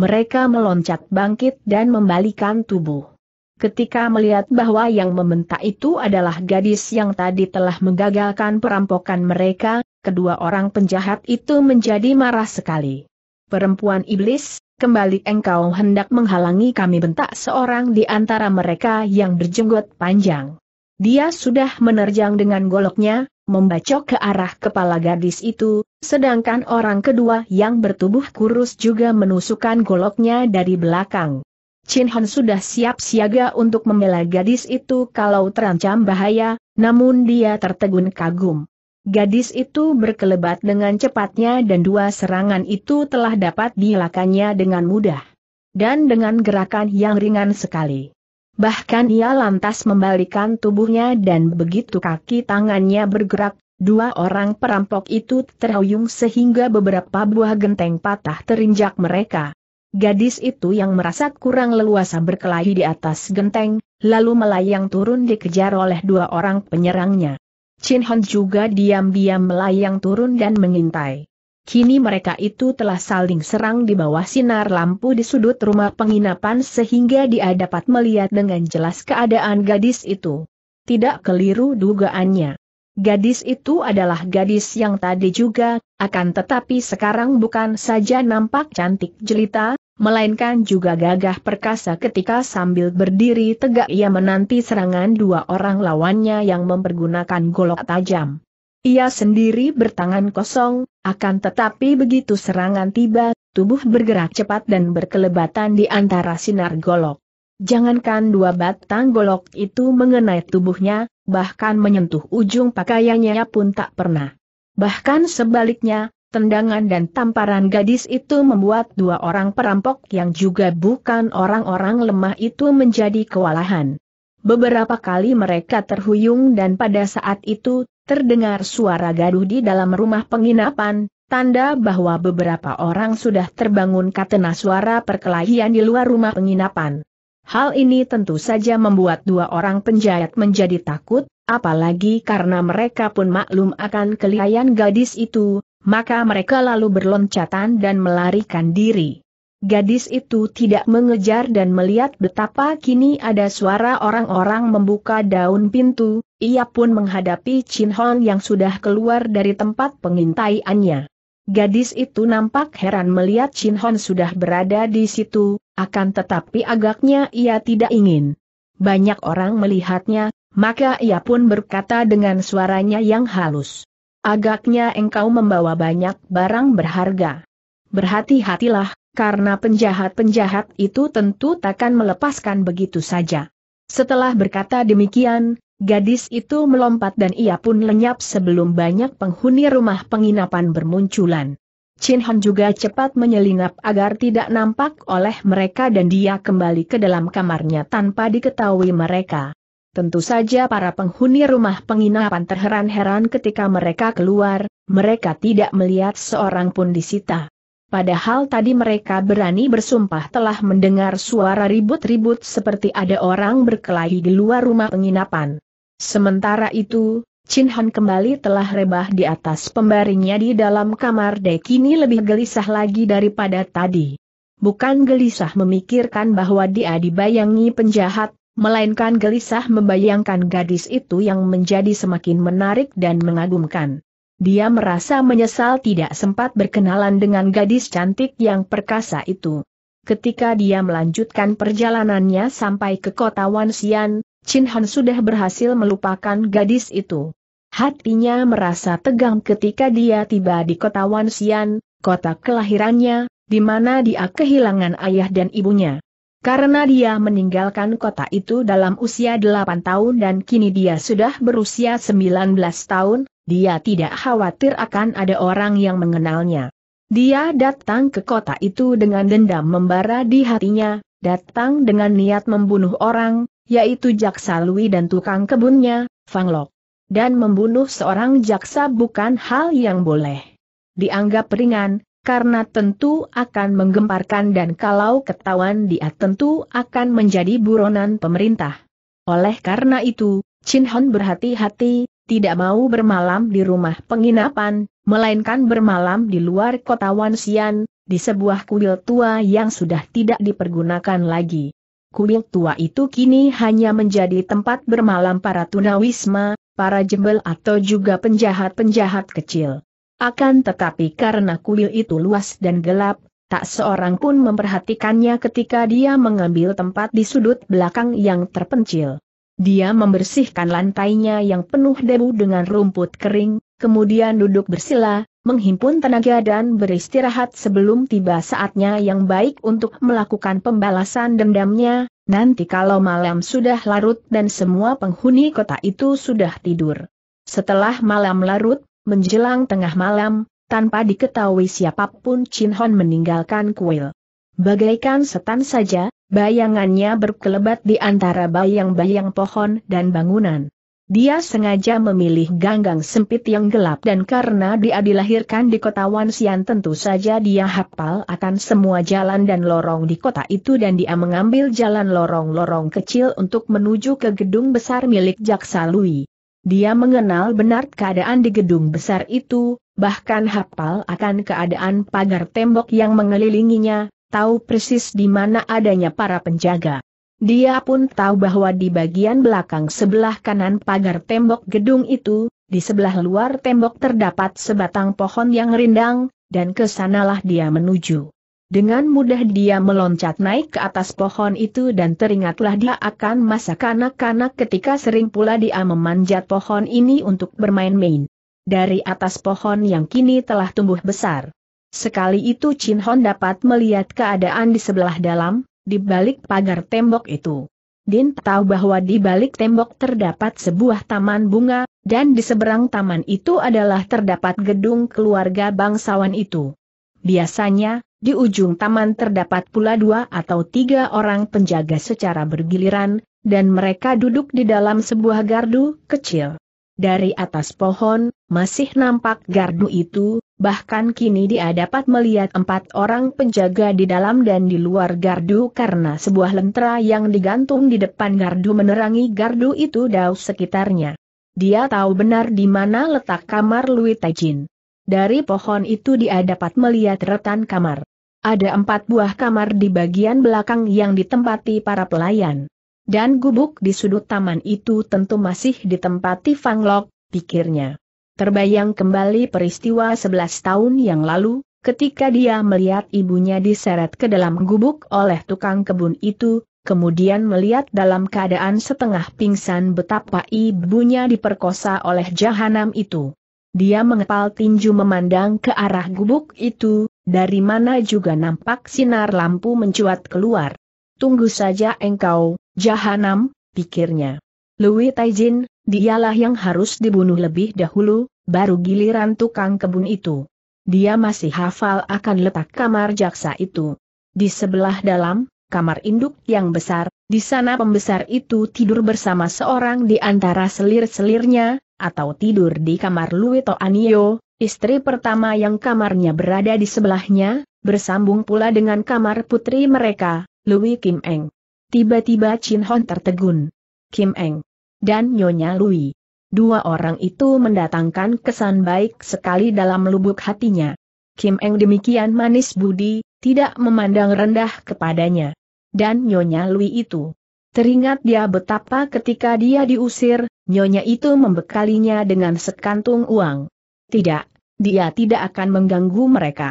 Mereka meloncat bangkit dan membalikan tubuh. Ketika melihat bahwa yang membentak itu adalah gadis yang tadi telah menggagalkan perampokan mereka, kedua orang penjahat itu menjadi marah sekali. Perempuan iblis, kembali engkau hendak menghalangi kami bentak seorang di antara mereka yang berjenggot panjang. Dia sudah menerjang dengan goloknya, membacok ke arah kepala gadis itu, sedangkan orang kedua yang bertubuh kurus juga menusukkan goloknya dari belakang. Chin Han sudah siap siaga untuk membela gadis itu kalau terancam bahaya, namun dia tertegun kagum. Gadis itu berkelebat dengan cepatnya dan dua serangan itu telah dapat dilakannya dengan mudah. Dan dengan gerakan yang ringan sekali. Bahkan ia lantas membalikan tubuhnya dan begitu kaki tangannya bergerak, dua orang perampok itu terhuyung sehingga beberapa buah genteng patah terinjak mereka. Gadis itu yang merasa kurang leluasa berkelahi di atas genteng, lalu melayang turun dikejar oleh dua orang penyerangnya. Chin Hon juga diam-diam melayang turun dan mengintai. Kini mereka itu telah saling serang di bawah sinar lampu di sudut rumah penginapan sehingga dia dapat melihat dengan jelas keadaan gadis itu. Tidak keliru dugaannya. Gadis itu adalah gadis yang tadi juga, akan tetapi sekarang bukan saja nampak cantik jelita, melainkan juga gagah perkasa ketika sambil berdiri tegak ia menanti serangan dua orang lawannya yang mempergunakan golok tajam. Ia sendiri bertangan kosong, akan tetapi begitu serangan tiba, tubuh bergerak cepat dan berkelebatan di antara sinar golok. Jangankan dua batang golok itu mengenai tubuhnya, bahkan menyentuh ujung pakaiannya pun tak pernah. Bahkan sebaliknya, Tendangan dan tamparan gadis itu membuat dua orang perampok yang juga bukan orang-orang lemah itu menjadi kewalahan. Beberapa kali mereka terhuyung dan pada saat itu, terdengar suara gaduh di dalam rumah penginapan, tanda bahwa beberapa orang sudah terbangun karena suara perkelahian di luar rumah penginapan. Hal ini tentu saja membuat dua orang penjahat menjadi takut, apalagi karena mereka pun maklum akan kelihayan gadis itu, maka mereka lalu berloncatan dan melarikan diri. Gadis itu tidak mengejar dan melihat betapa kini ada suara orang-orang membuka daun pintu, ia pun menghadapi Chin Hon yang sudah keluar dari tempat pengintaiannya. Gadis itu nampak heran melihat Chin Hon sudah berada di situ, akan tetapi agaknya ia tidak ingin. Banyak orang melihatnya, maka ia pun berkata dengan suaranya yang halus. Agaknya engkau membawa banyak barang berharga. Berhati-hatilah, karena penjahat-penjahat itu tentu takkan melepaskan begitu saja. Setelah berkata demikian, gadis itu melompat dan ia pun lenyap sebelum banyak penghuni rumah penginapan bermunculan. Chin Han juga cepat menyelinap agar tidak nampak oleh mereka dan dia kembali ke dalam kamarnya tanpa diketahui mereka. Tentu saja para penghuni rumah penginapan terheran-heran ketika mereka keluar, mereka tidak melihat seorang pun disita. Padahal tadi mereka berani bersumpah telah mendengar suara ribut-ribut seperti ada orang berkelahi di luar rumah penginapan. Sementara itu, Chin Han kembali telah rebah di atas pembaringnya di dalam kamar De kini lebih gelisah lagi daripada tadi. Bukan gelisah memikirkan bahwa dia dibayangi penjahat, melainkan gelisah membayangkan gadis itu yang menjadi semakin menarik dan mengagumkan. Dia merasa menyesal tidak sempat berkenalan dengan gadis cantik yang perkasa itu. Ketika dia melanjutkan perjalanannya sampai ke kota Wansian, Chin Han sudah berhasil melupakan gadis itu. Hatinya merasa tegang ketika dia tiba di kota Wansian, kota kelahirannya, di mana dia kehilangan ayah dan ibunya. Karena dia meninggalkan kota itu dalam usia 8 tahun dan kini dia sudah berusia 19 tahun, dia tidak khawatir akan ada orang yang mengenalnya. Dia datang ke kota itu dengan dendam membara di hatinya, datang dengan niat membunuh orang, yaitu jaksa Lui dan tukang kebunnya, Fang Lok. Dan membunuh seorang jaksa bukan hal yang boleh dianggap ringan, karena tentu akan menggemparkan dan kalau ketahuan dia tentu akan menjadi buronan pemerintah. Oleh karena itu, Chin Hon berhati-hati, tidak mau bermalam di rumah penginapan, melainkan bermalam di luar kota Wansian, di sebuah kuil tua yang sudah tidak dipergunakan lagi. Kuil tua itu kini hanya menjadi tempat bermalam para tunawisma, para jembel atau juga penjahat-penjahat kecil. Akan tetapi karena kuil itu luas dan gelap, tak seorang pun memperhatikannya ketika dia mengambil tempat di sudut belakang yang terpencil. Dia membersihkan lantainya yang penuh debu dengan rumput kering, kemudian duduk bersila, menghimpun tenaga dan beristirahat sebelum tiba saatnya yang baik untuk melakukan pembalasan dendamnya, nanti kalau malam sudah larut dan semua penghuni kota itu sudah tidur. Setelah malam larut, menjelang tengah malam, tanpa diketahui siapapun Chin Hon meninggalkan kuil. Bagaikan setan saja, bayangannya berkelebat di antara bayang-bayang pohon dan bangunan. Dia sengaja memilih ganggang sempit yang gelap dan karena dia dilahirkan di kota Wansian tentu saja dia hafal akan semua jalan dan lorong di kota itu dan dia mengambil jalan lorong-lorong kecil untuk menuju ke gedung besar milik Jaksa Lui. Dia mengenal benar keadaan di gedung besar itu, bahkan hafal akan keadaan pagar tembok yang mengelilinginya, tahu persis di mana adanya para penjaga. Dia pun tahu bahwa di bagian belakang sebelah kanan pagar tembok gedung itu, di sebelah luar tembok terdapat sebatang pohon yang rindang, dan kesanalah dia menuju. Dengan mudah dia meloncat naik ke atas pohon itu dan teringatlah dia akan masa kanak-kanak ketika sering pula dia memanjat pohon ini untuk bermain-main. Dari atas pohon yang kini telah tumbuh besar. Sekali itu Chin Hon dapat melihat keadaan di sebelah dalam, di balik pagar tembok itu. Din tahu bahwa di balik tembok terdapat sebuah taman bunga, dan di seberang taman itu adalah terdapat gedung keluarga bangsawan itu. Biasanya, di ujung taman terdapat pula dua atau tiga orang penjaga secara bergiliran, dan mereka duduk di dalam sebuah gardu kecil. Dari atas pohon, masih nampak gardu itu, bahkan kini dia dapat melihat empat orang penjaga di dalam dan di luar gardu karena sebuah lentera yang digantung di depan gardu menerangi gardu itu daus sekitarnya. Dia tahu benar di mana letak kamar Louis Tajin. Dari pohon itu dia dapat melihat retan kamar. Ada empat buah kamar di bagian belakang yang ditempati para pelayan. Dan gubuk di sudut taman itu tentu masih ditempati Fang Lok, pikirnya. Terbayang kembali peristiwa 11 tahun yang lalu, ketika dia melihat ibunya diseret ke dalam gubuk oleh tukang kebun itu, kemudian melihat dalam keadaan setengah pingsan betapa ibunya diperkosa oleh jahanam itu. Dia mengepal tinju memandang ke arah gubuk itu, dari mana juga nampak sinar lampu mencuat keluar. Tunggu saja engkau, jahanam, pikirnya. Louis Taijin, dialah yang harus dibunuh lebih dahulu, baru giliran tukang kebun itu. Dia masih hafal akan letak kamar jaksa itu. Di sebelah dalam, kamar induk yang besar, di sana pembesar itu tidur bersama seorang di antara selir-selirnya, atau tidur di kamar Luito Anio, istri pertama yang kamarnya berada di sebelahnya, bersambung pula dengan kamar putri mereka, Louis Kim Eng. Tiba-tiba Chin Hon tertegun. Kim Eng. Dan Nyonya Louis. Dua orang itu mendatangkan kesan baik sekali dalam lubuk hatinya. Kim Eng demikian manis budi, tidak memandang rendah kepadanya. Dan Nyonya Louis itu. Teringat dia betapa ketika dia diusir, nyonya itu membekalinya dengan sekantung uang. Tidak, dia tidak akan mengganggu mereka.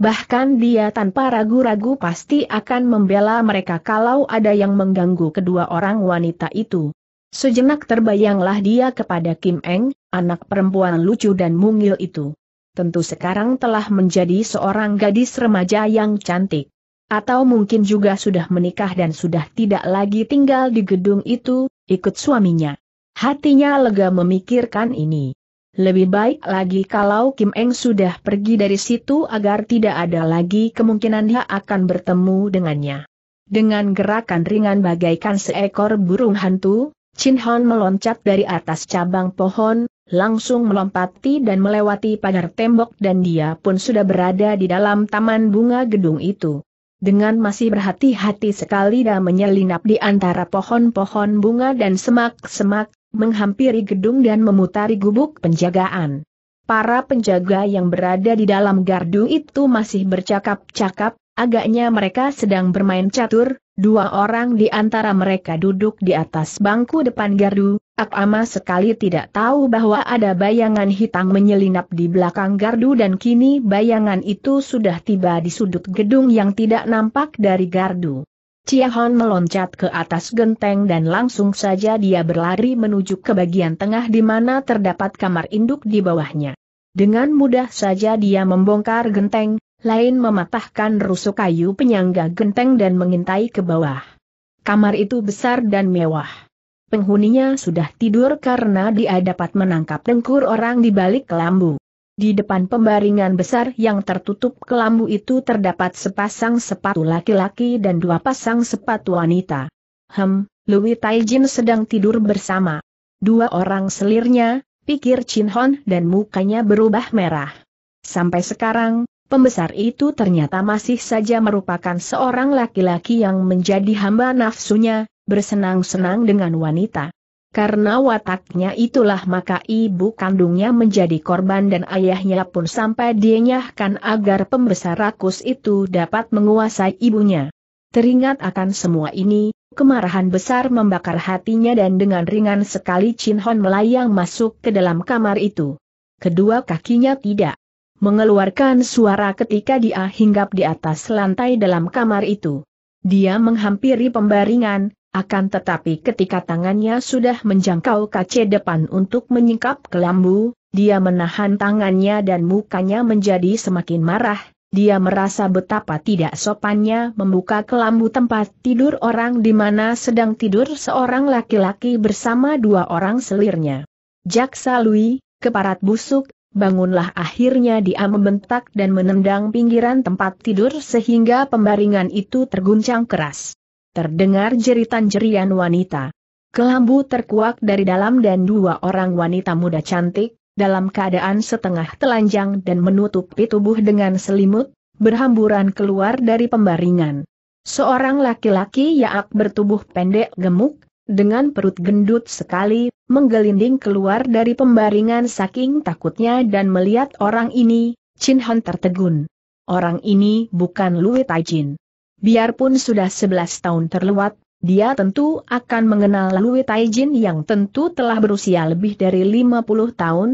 Bahkan dia tanpa ragu-ragu pasti akan membela mereka kalau ada yang mengganggu kedua orang wanita itu. Sejenak terbayanglah dia kepada Kim Eng, anak perempuan lucu dan mungil itu. Tentu sekarang telah menjadi seorang gadis remaja yang cantik. Atau mungkin juga sudah menikah dan sudah tidak lagi tinggal di gedung itu, ikut suaminya. Hatinya lega memikirkan ini. Lebih baik lagi kalau Kim Eng sudah pergi dari situ agar tidak ada lagi kemungkinan dia akan bertemu dengannya. Dengan gerakan ringan bagaikan seekor burung hantu, Chin Hon meloncat dari atas cabang pohon, langsung melompati dan melewati pagar tembok dan dia pun sudah berada di dalam taman bunga gedung itu. Dengan masih berhati-hati sekali dan menyelinap di antara pohon-pohon bunga dan semak-semak, menghampiri gedung dan memutari gubuk penjagaan. Para penjaga yang berada di dalam gardu itu masih bercakap-cakap, agaknya mereka sedang bermain catur, dua orang di antara mereka duduk di atas bangku depan gardu, Akama sekali tidak tahu bahwa ada bayangan hitam menyelinap di belakang gardu dan kini bayangan itu sudah tiba di sudut gedung yang tidak nampak dari gardu. Chia meloncat ke atas genteng dan langsung saja dia berlari menuju ke bagian tengah di mana terdapat kamar induk di bawahnya. Dengan mudah saja dia membongkar genteng, lain mematahkan rusuk kayu penyangga genteng dan mengintai ke bawah. Kamar itu besar dan mewah. Penghuninya sudah tidur karena dia dapat menangkap dengkur orang di balik kelambu. Di depan pembaringan besar yang tertutup kelambu itu terdapat sepasang sepatu laki-laki dan dua pasang sepatu wanita. Hem, Louis Taijin sedang tidur bersama. Dua orang selirnya, pikir Chin Hon dan mukanya berubah merah. Sampai sekarang, pembesar itu ternyata masih saja merupakan seorang laki-laki yang menjadi hamba nafsunya, bersenang-senang dengan wanita. Karena wataknya itulah maka ibu kandungnya menjadi korban dan ayahnya pun sampai dienyahkan agar pembesar rakus itu dapat menguasai ibunya. Teringat akan semua ini, kemarahan besar membakar hatinya dan dengan ringan sekali Chin Hon melayang masuk ke dalam kamar itu. Kedua kakinya tidak mengeluarkan suara ketika dia hinggap di atas lantai dalam kamar itu. Dia menghampiri pembaringan, akan tetapi ketika tangannya sudah menjangkau kaca depan untuk menyingkap kelambu, dia menahan tangannya dan mukanya menjadi semakin marah, dia merasa betapa tidak sopannya membuka kelambu tempat tidur orang di mana sedang tidur seorang laki-laki bersama dua orang selirnya. Jaksa Lui, keparat busuk, bangunlah akhirnya dia membentak dan menendang pinggiran tempat tidur sehingga pembaringan itu terguncang keras terdengar jeritan-jerian wanita. Kelambu terkuak dari dalam dan dua orang wanita muda cantik, dalam keadaan setengah telanjang dan menutupi tubuh dengan selimut, berhamburan keluar dari pembaringan. Seorang laki-laki yaak bertubuh pendek gemuk, dengan perut gendut sekali, menggelinding keluar dari pembaringan saking takutnya dan melihat orang ini, Chin Han tertegun. Orang ini bukan Lui Jin. Biarpun sudah 11 tahun terlewat, dia tentu akan mengenal Lui Taijin yang tentu telah berusia lebih dari 50 tahun.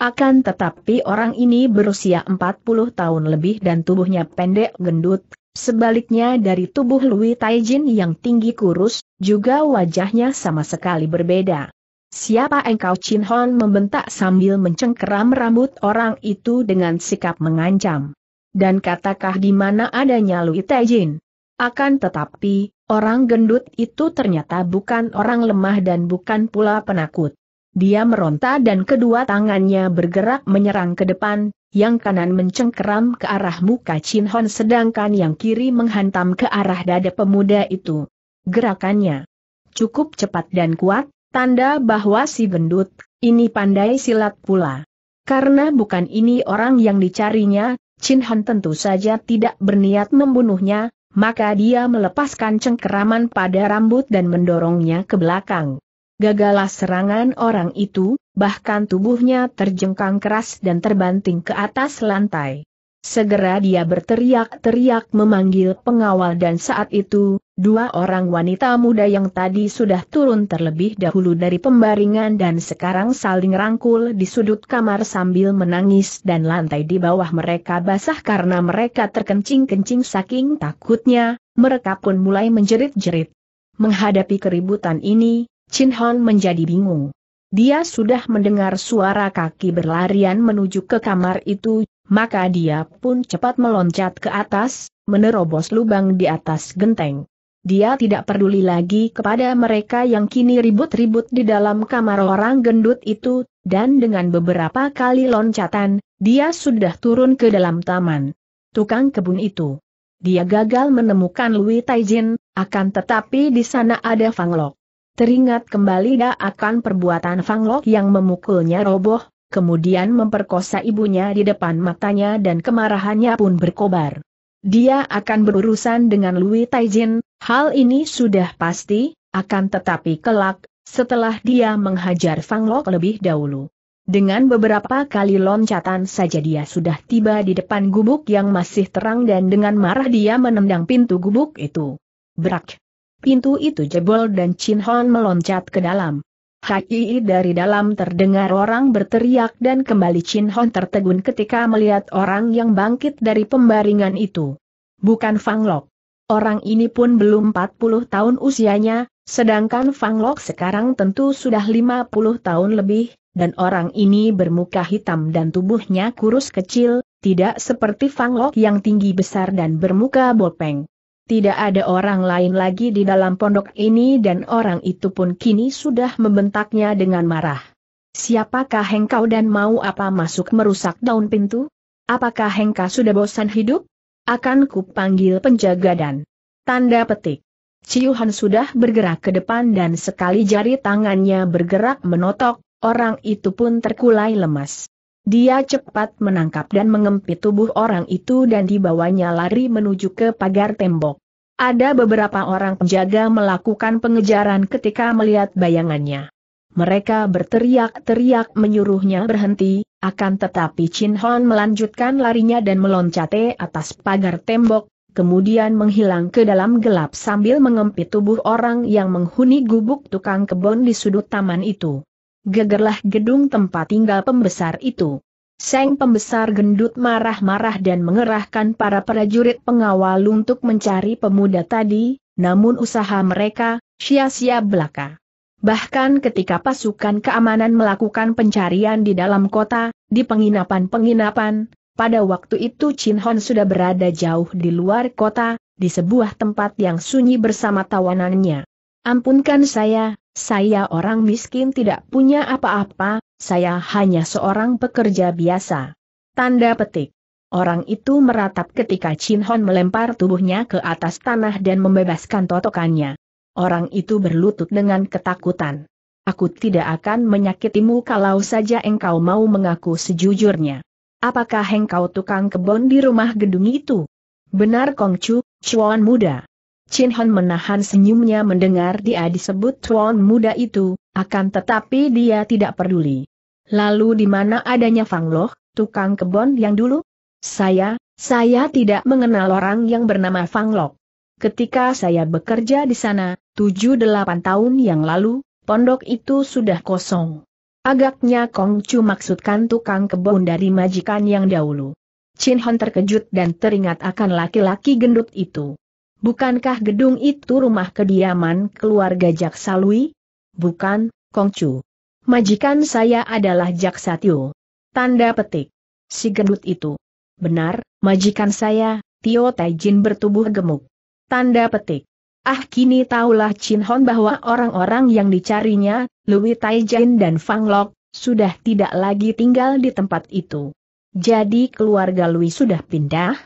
Akan tetapi orang ini berusia 40 tahun lebih dan tubuhnya pendek gendut, sebaliknya dari tubuh Lui Taijin yang tinggi kurus, juga wajahnya sama sekali berbeda. Siapa engkau Chin Hon membentak sambil mencengkeram rambut orang itu dengan sikap mengancam. Dan katakah di mana adanya Lui Taijin? Akan tetapi, orang gendut itu ternyata bukan orang lemah dan bukan pula penakut. Dia meronta dan kedua tangannya bergerak menyerang ke depan, yang kanan mencengkeram ke arah muka Chin Hon sedangkan yang kiri menghantam ke arah dada pemuda itu. Gerakannya cukup cepat dan kuat, tanda bahwa si gendut ini pandai silat pula. Karena bukan ini orang yang dicarinya, Chin Hon tentu saja tidak berniat membunuhnya, maka dia melepaskan cengkeraman pada rambut dan mendorongnya ke belakang. Gagalah serangan orang itu, bahkan tubuhnya terjengkang keras dan terbanting ke atas lantai. Segera dia berteriak-teriak memanggil pengawal dan saat itu, Dua orang wanita muda yang tadi sudah turun terlebih dahulu dari pembaringan dan sekarang saling rangkul di sudut kamar sambil menangis dan lantai di bawah mereka basah karena mereka terkencing-kencing saking takutnya, mereka pun mulai menjerit-jerit. Menghadapi keributan ini, Chin Hon menjadi bingung. Dia sudah mendengar suara kaki berlarian menuju ke kamar itu, maka dia pun cepat meloncat ke atas, menerobos lubang di atas genteng dia tidak peduli lagi kepada mereka yang kini ribut-ribut di dalam kamar orang gendut itu, dan dengan beberapa kali loncatan, dia sudah turun ke dalam taman. Tukang kebun itu. Dia gagal menemukan Louis Taijin, akan tetapi di sana ada Fang Lok. Teringat kembali dia akan perbuatan Fang Lok yang memukulnya roboh, kemudian memperkosa ibunya di depan matanya dan kemarahannya pun berkobar. Dia akan berurusan dengan Lui Taijin, hal ini sudah pasti, akan tetapi kelak, setelah dia menghajar Fang Lok lebih dahulu. Dengan beberapa kali loncatan saja dia sudah tiba di depan gubuk yang masih terang dan dengan marah dia menendang pintu gubuk itu. Brak! Pintu itu jebol dan Chin Hon meloncat ke dalam. Hakii dari dalam terdengar orang berteriak dan kembali Chin Hon tertegun ketika melihat orang yang bangkit dari pembaringan itu. Bukan Fang Lok. Orang ini pun belum 40 tahun usianya, sedangkan Fang Lok sekarang tentu sudah 50 tahun lebih, dan orang ini bermuka hitam dan tubuhnya kurus kecil, tidak seperti Fang Lok yang tinggi besar dan bermuka bopeng. Tidak ada orang lain lagi di dalam pondok ini dan orang itu pun kini sudah membentaknya dengan marah. Siapakah engkau dan mau apa masuk merusak daun pintu? Apakah engkau sudah bosan hidup? Akan kupanggil penjaga dan tanda petik. Ciuhan sudah bergerak ke depan dan sekali jari tangannya bergerak menotok, orang itu pun terkulai lemas. Dia cepat menangkap dan mengempit tubuh orang itu dan dibawanya lari menuju ke pagar tembok. Ada beberapa orang penjaga melakukan pengejaran ketika melihat bayangannya. Mereka berteriak-teriak menyuruhnya berhenti, akan tetapi Chin Hon melanjutkan larinya dan meloncati atas pagar tembok, kemudian menghilang ke dalam gelap sambil mengempit tubuh orang yang menghuni gubuk tukang kebun di sudut taman itu gegerlah gedung tempat tinggal pembesar itu. Seng pembesar gendut marah-marah dan mengerahkan para prajurit pengawal untuk mencari pemuda tadi, namun usaha mereka, sia-sia belaka. Bahkan ketika pasukan keamanan melakukan pencarian di dalam kota, di penginapan-penginapan, pada waktu itu Chin Hon sudah berada jauh di luar kota, di sebuah tempat yang sunyi bersama tawanannya. Ampunkan saya, saya orang miskin tidak punya apa-apa, saya hanya seorang pekerja biasa. Tanda petik. Orang itu meratap ketika Chin Hon melempar tubuhnya ke atas tanah dan membebaskan totokannya. Orang itu berlutut dengan ketakutan. Aku tidak akan menyakitimu kalau saja engkau mau mengaku sejujurnya. Apakah engkau tukang kebon di rumah gedung itu? Benar Kongcu, cuan muda. Chin Hon menahan senyumnya mendengar dia disebut tuan muda itu, akan tetapi dia tidak peduli. Lalu di mana adanya Fang Loh, tukang kebon yang dulu? Saya, saya tidak mengenal orang yang bernama Fang Loh. Ketika saya bekerja di sana, 7-8 tahun yang lalu, pondok itu sudah kosong. Agaknya Kong Chu maksudkan tukang kebun dari majikan yang dahulu. Chin Hon terkejut dan teringat akan laki-laki gendut itu. Bukankah gedung itu rumah kediaman keluarga Jaksa Lui? Bukan, Kongcu. Majikan saya adalah Jaksa Tio. Tanda petik. Si gendut itu. Benar, majikan saya, Tio Taijin bertubuh gemuk. Tanda petik. Ah kini tahulah Chin Hon bahwa orang-orang yang dicarinya, Lui Taijin dan Fang Lok, sudah tidak lagi tinggal di tempat itu. Jadi keluarga Lui sudah pindah?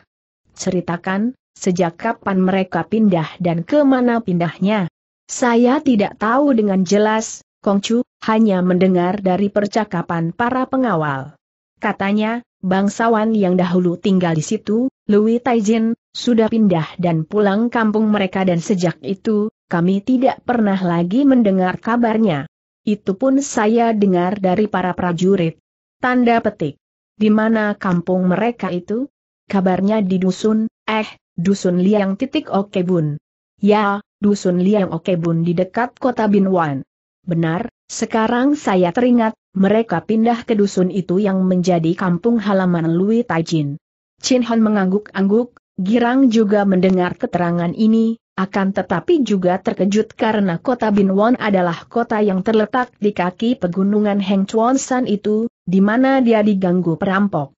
Ceritakan, Sejak kapan mereka pindah dan kemana pindahnya? Saya tidak tahu dengan jelas, Kongcu, hanya mendengar dari percakapan para pengawal. Katanya, bangsawan yang dahulu tinggal di situ, Louis Taijin, sudah pindah dan pulang kampung mereka dan sejak itu, kami tidak pernah lagi mendengar kabarnya. Itu pun saya dengar dari para prajurit. Tanda petik. Di mana kampung mereka itu? Kabarnya di dusun, eh, Dusun Liang titik Okebun. Ya, Dusun Liang Okebun di dekat kota Binwan. Benar, sekarang saya teringat, mereka pindah ke dusun itu yang menjadi kampung halaman Lui Taijin. Chin Hon mengangguk-angguk, Girang juga mendengar keterangan ini, akan tetapi juga terkejut karena kota Binwon adalah kota yang terletak di kaki pegunungan Heng Chuan San itu, di mana dia diganggu perampok.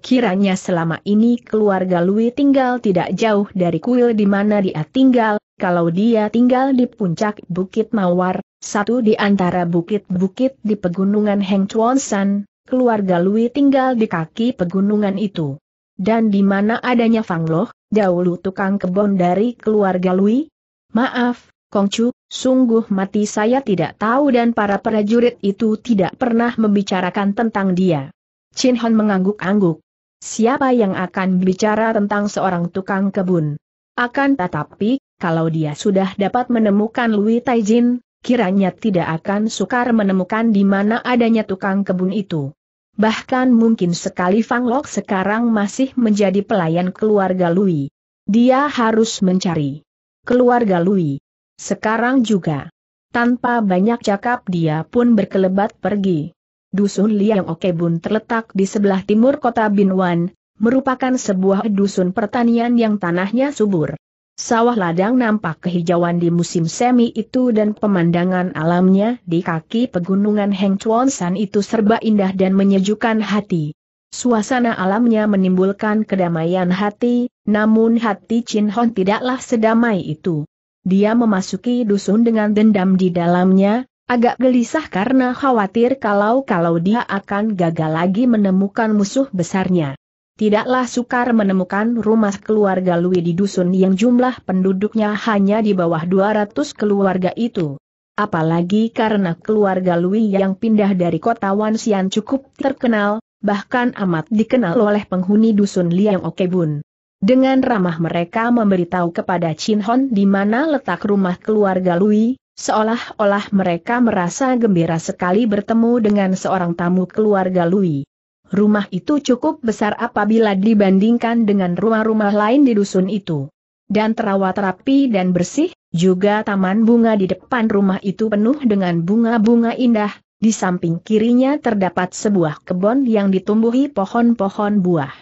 Kiranya selama ini keluarga Lui tinggal tidak jauh dari kuil di mana dia tinggal, kalau dia tinggal di puncak Bukit Mawar, satu di antara bukit-bukit di pegunungan Heng Chuan San, keluarga Lui tinggal di kaki pegunungan itu. Dan di mana adanya Fang Loh, dahulu tukang kebon dari keluarga Lui? Maaf, Kong Chu, sungguh mati saya tidak tahu dan para prajurit itu tidak pernah membicarakan tentang dia. Chin Hon mengangguk-angguk. Siapa yang akan bicara tentang seorang tukang kebun? Akan tetapi, kalau dia sudah dapat menemukan Lui Taijin, kiranya tidak akan sukar menemukan di mana adanya tukang kebun itu. Bahkan mungkin sekali Fang Lok sekarang masih menjadi pelayan keluarga Lui. Dia harus mencari keluarga Lui. Sekarang juga. Tanpa banyak cakap dia pun berkelebat pergi. Dusun Liang Okebun terletak di sebelah timur kota Binwan, merupakan sebuah dusun pertanian yang tanahnya subur. Sawah ladang nampak kehijauan di musim semi itu dan pemandangan alamnya di kaki pegunungan Heng Chuan San itu serba indah dan menyejukkan hati. Suasana alamnya menimbulkan kedamaian hati, namun hati Chin Hon tidaklah sedamai itu. Dia memasuki dusun dengan dendam di dalamnya, Agak gelisah karena khawatir kalau-kalau dia akan gagal lagi menemukan musuh besarnya. Tidaklah sukar menemukan rumah keluarga Lui di dusun yang jumlah penduduknya hanya di bawah 200 keluarga itu. Apalagi karena keluarga Lui yang pindah dari kota wan Wansian cukup terkenal, bahkan amat dikenal oleh penghuni dusun Liang Okebun. Dengan ramah mereka memberitahu kepada Chin Hon di mana letak rumah keluarga Lui, Seolah-olah mereka merasa gembira sekali bertemu dengan seorang tamu keluarga Lui. Rumah itu cukup besar apabila dibandingkan dengan rumah-rumah lain di dusun itu. Dan terawat rapi dan bersih, juga taman bunga di depan rumah itu penuh dengan bunga-bunga indah, di samping kirinya terdapat sebuah kebun yang ditumbuhi pohon-pohon buah.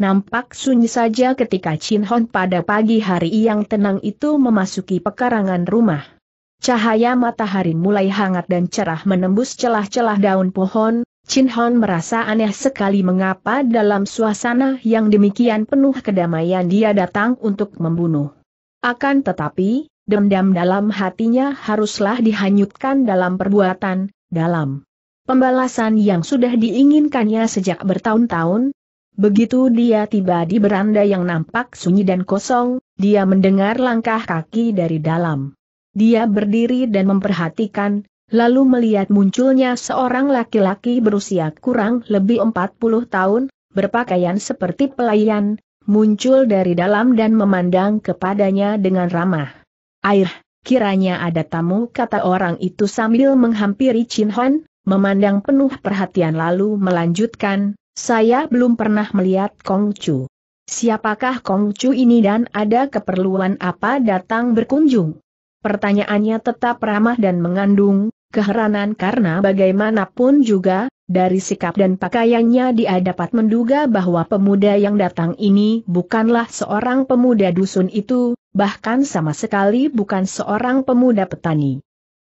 Nampak sunyi saja ketika Chin Hon pada pagi hari yang tenang itu memasuki pekarangan rumah. Cahaya matahari mulai hangat dan cerah menembus celah-celah daun pohon, Chin Hon merasa aneh sekali mengapa dalam suasana yang demikian penuh kedamaian dia datang untuk membunuh. Akan tetapi, dendam dalam hatinya haruslah dihanyutkan dalam perbuatan, dalam pembalasan yang sudah diinginkannya sejak bertahun-tahun. Begitu dia tiba di beranda yang nampak sunyi dan kosong, dia mendengar langkah kaki dari dalam. Dia berdiri dan memperhatikan, lalu melihat munculnya seorang laki-laki berusia kurang lebih 40 tahun, berpakaian seperti pelayan, muncul dari dalam dan memandang kepadanya dengan ramah. Air, kiranya ada tamu kata orang itu sambil menghampiri Chin Hon, memandang penuh perhatian lalu melanjutkan, saya belum pernah melihat Kong Chu. Siapakah Kong Chu ini dan ada keperluan apa datang berkunjung? Pertanyaannya tetap ramah dan mengandung keheranan karena bagaimanapun juga, dari sikap dan pakaiannya dia dapat menduga bahwa pemuda yang datang ini bukanlah seorang pemuda dusun itu, bahkan sama sekali bukan seorang pemuda petani.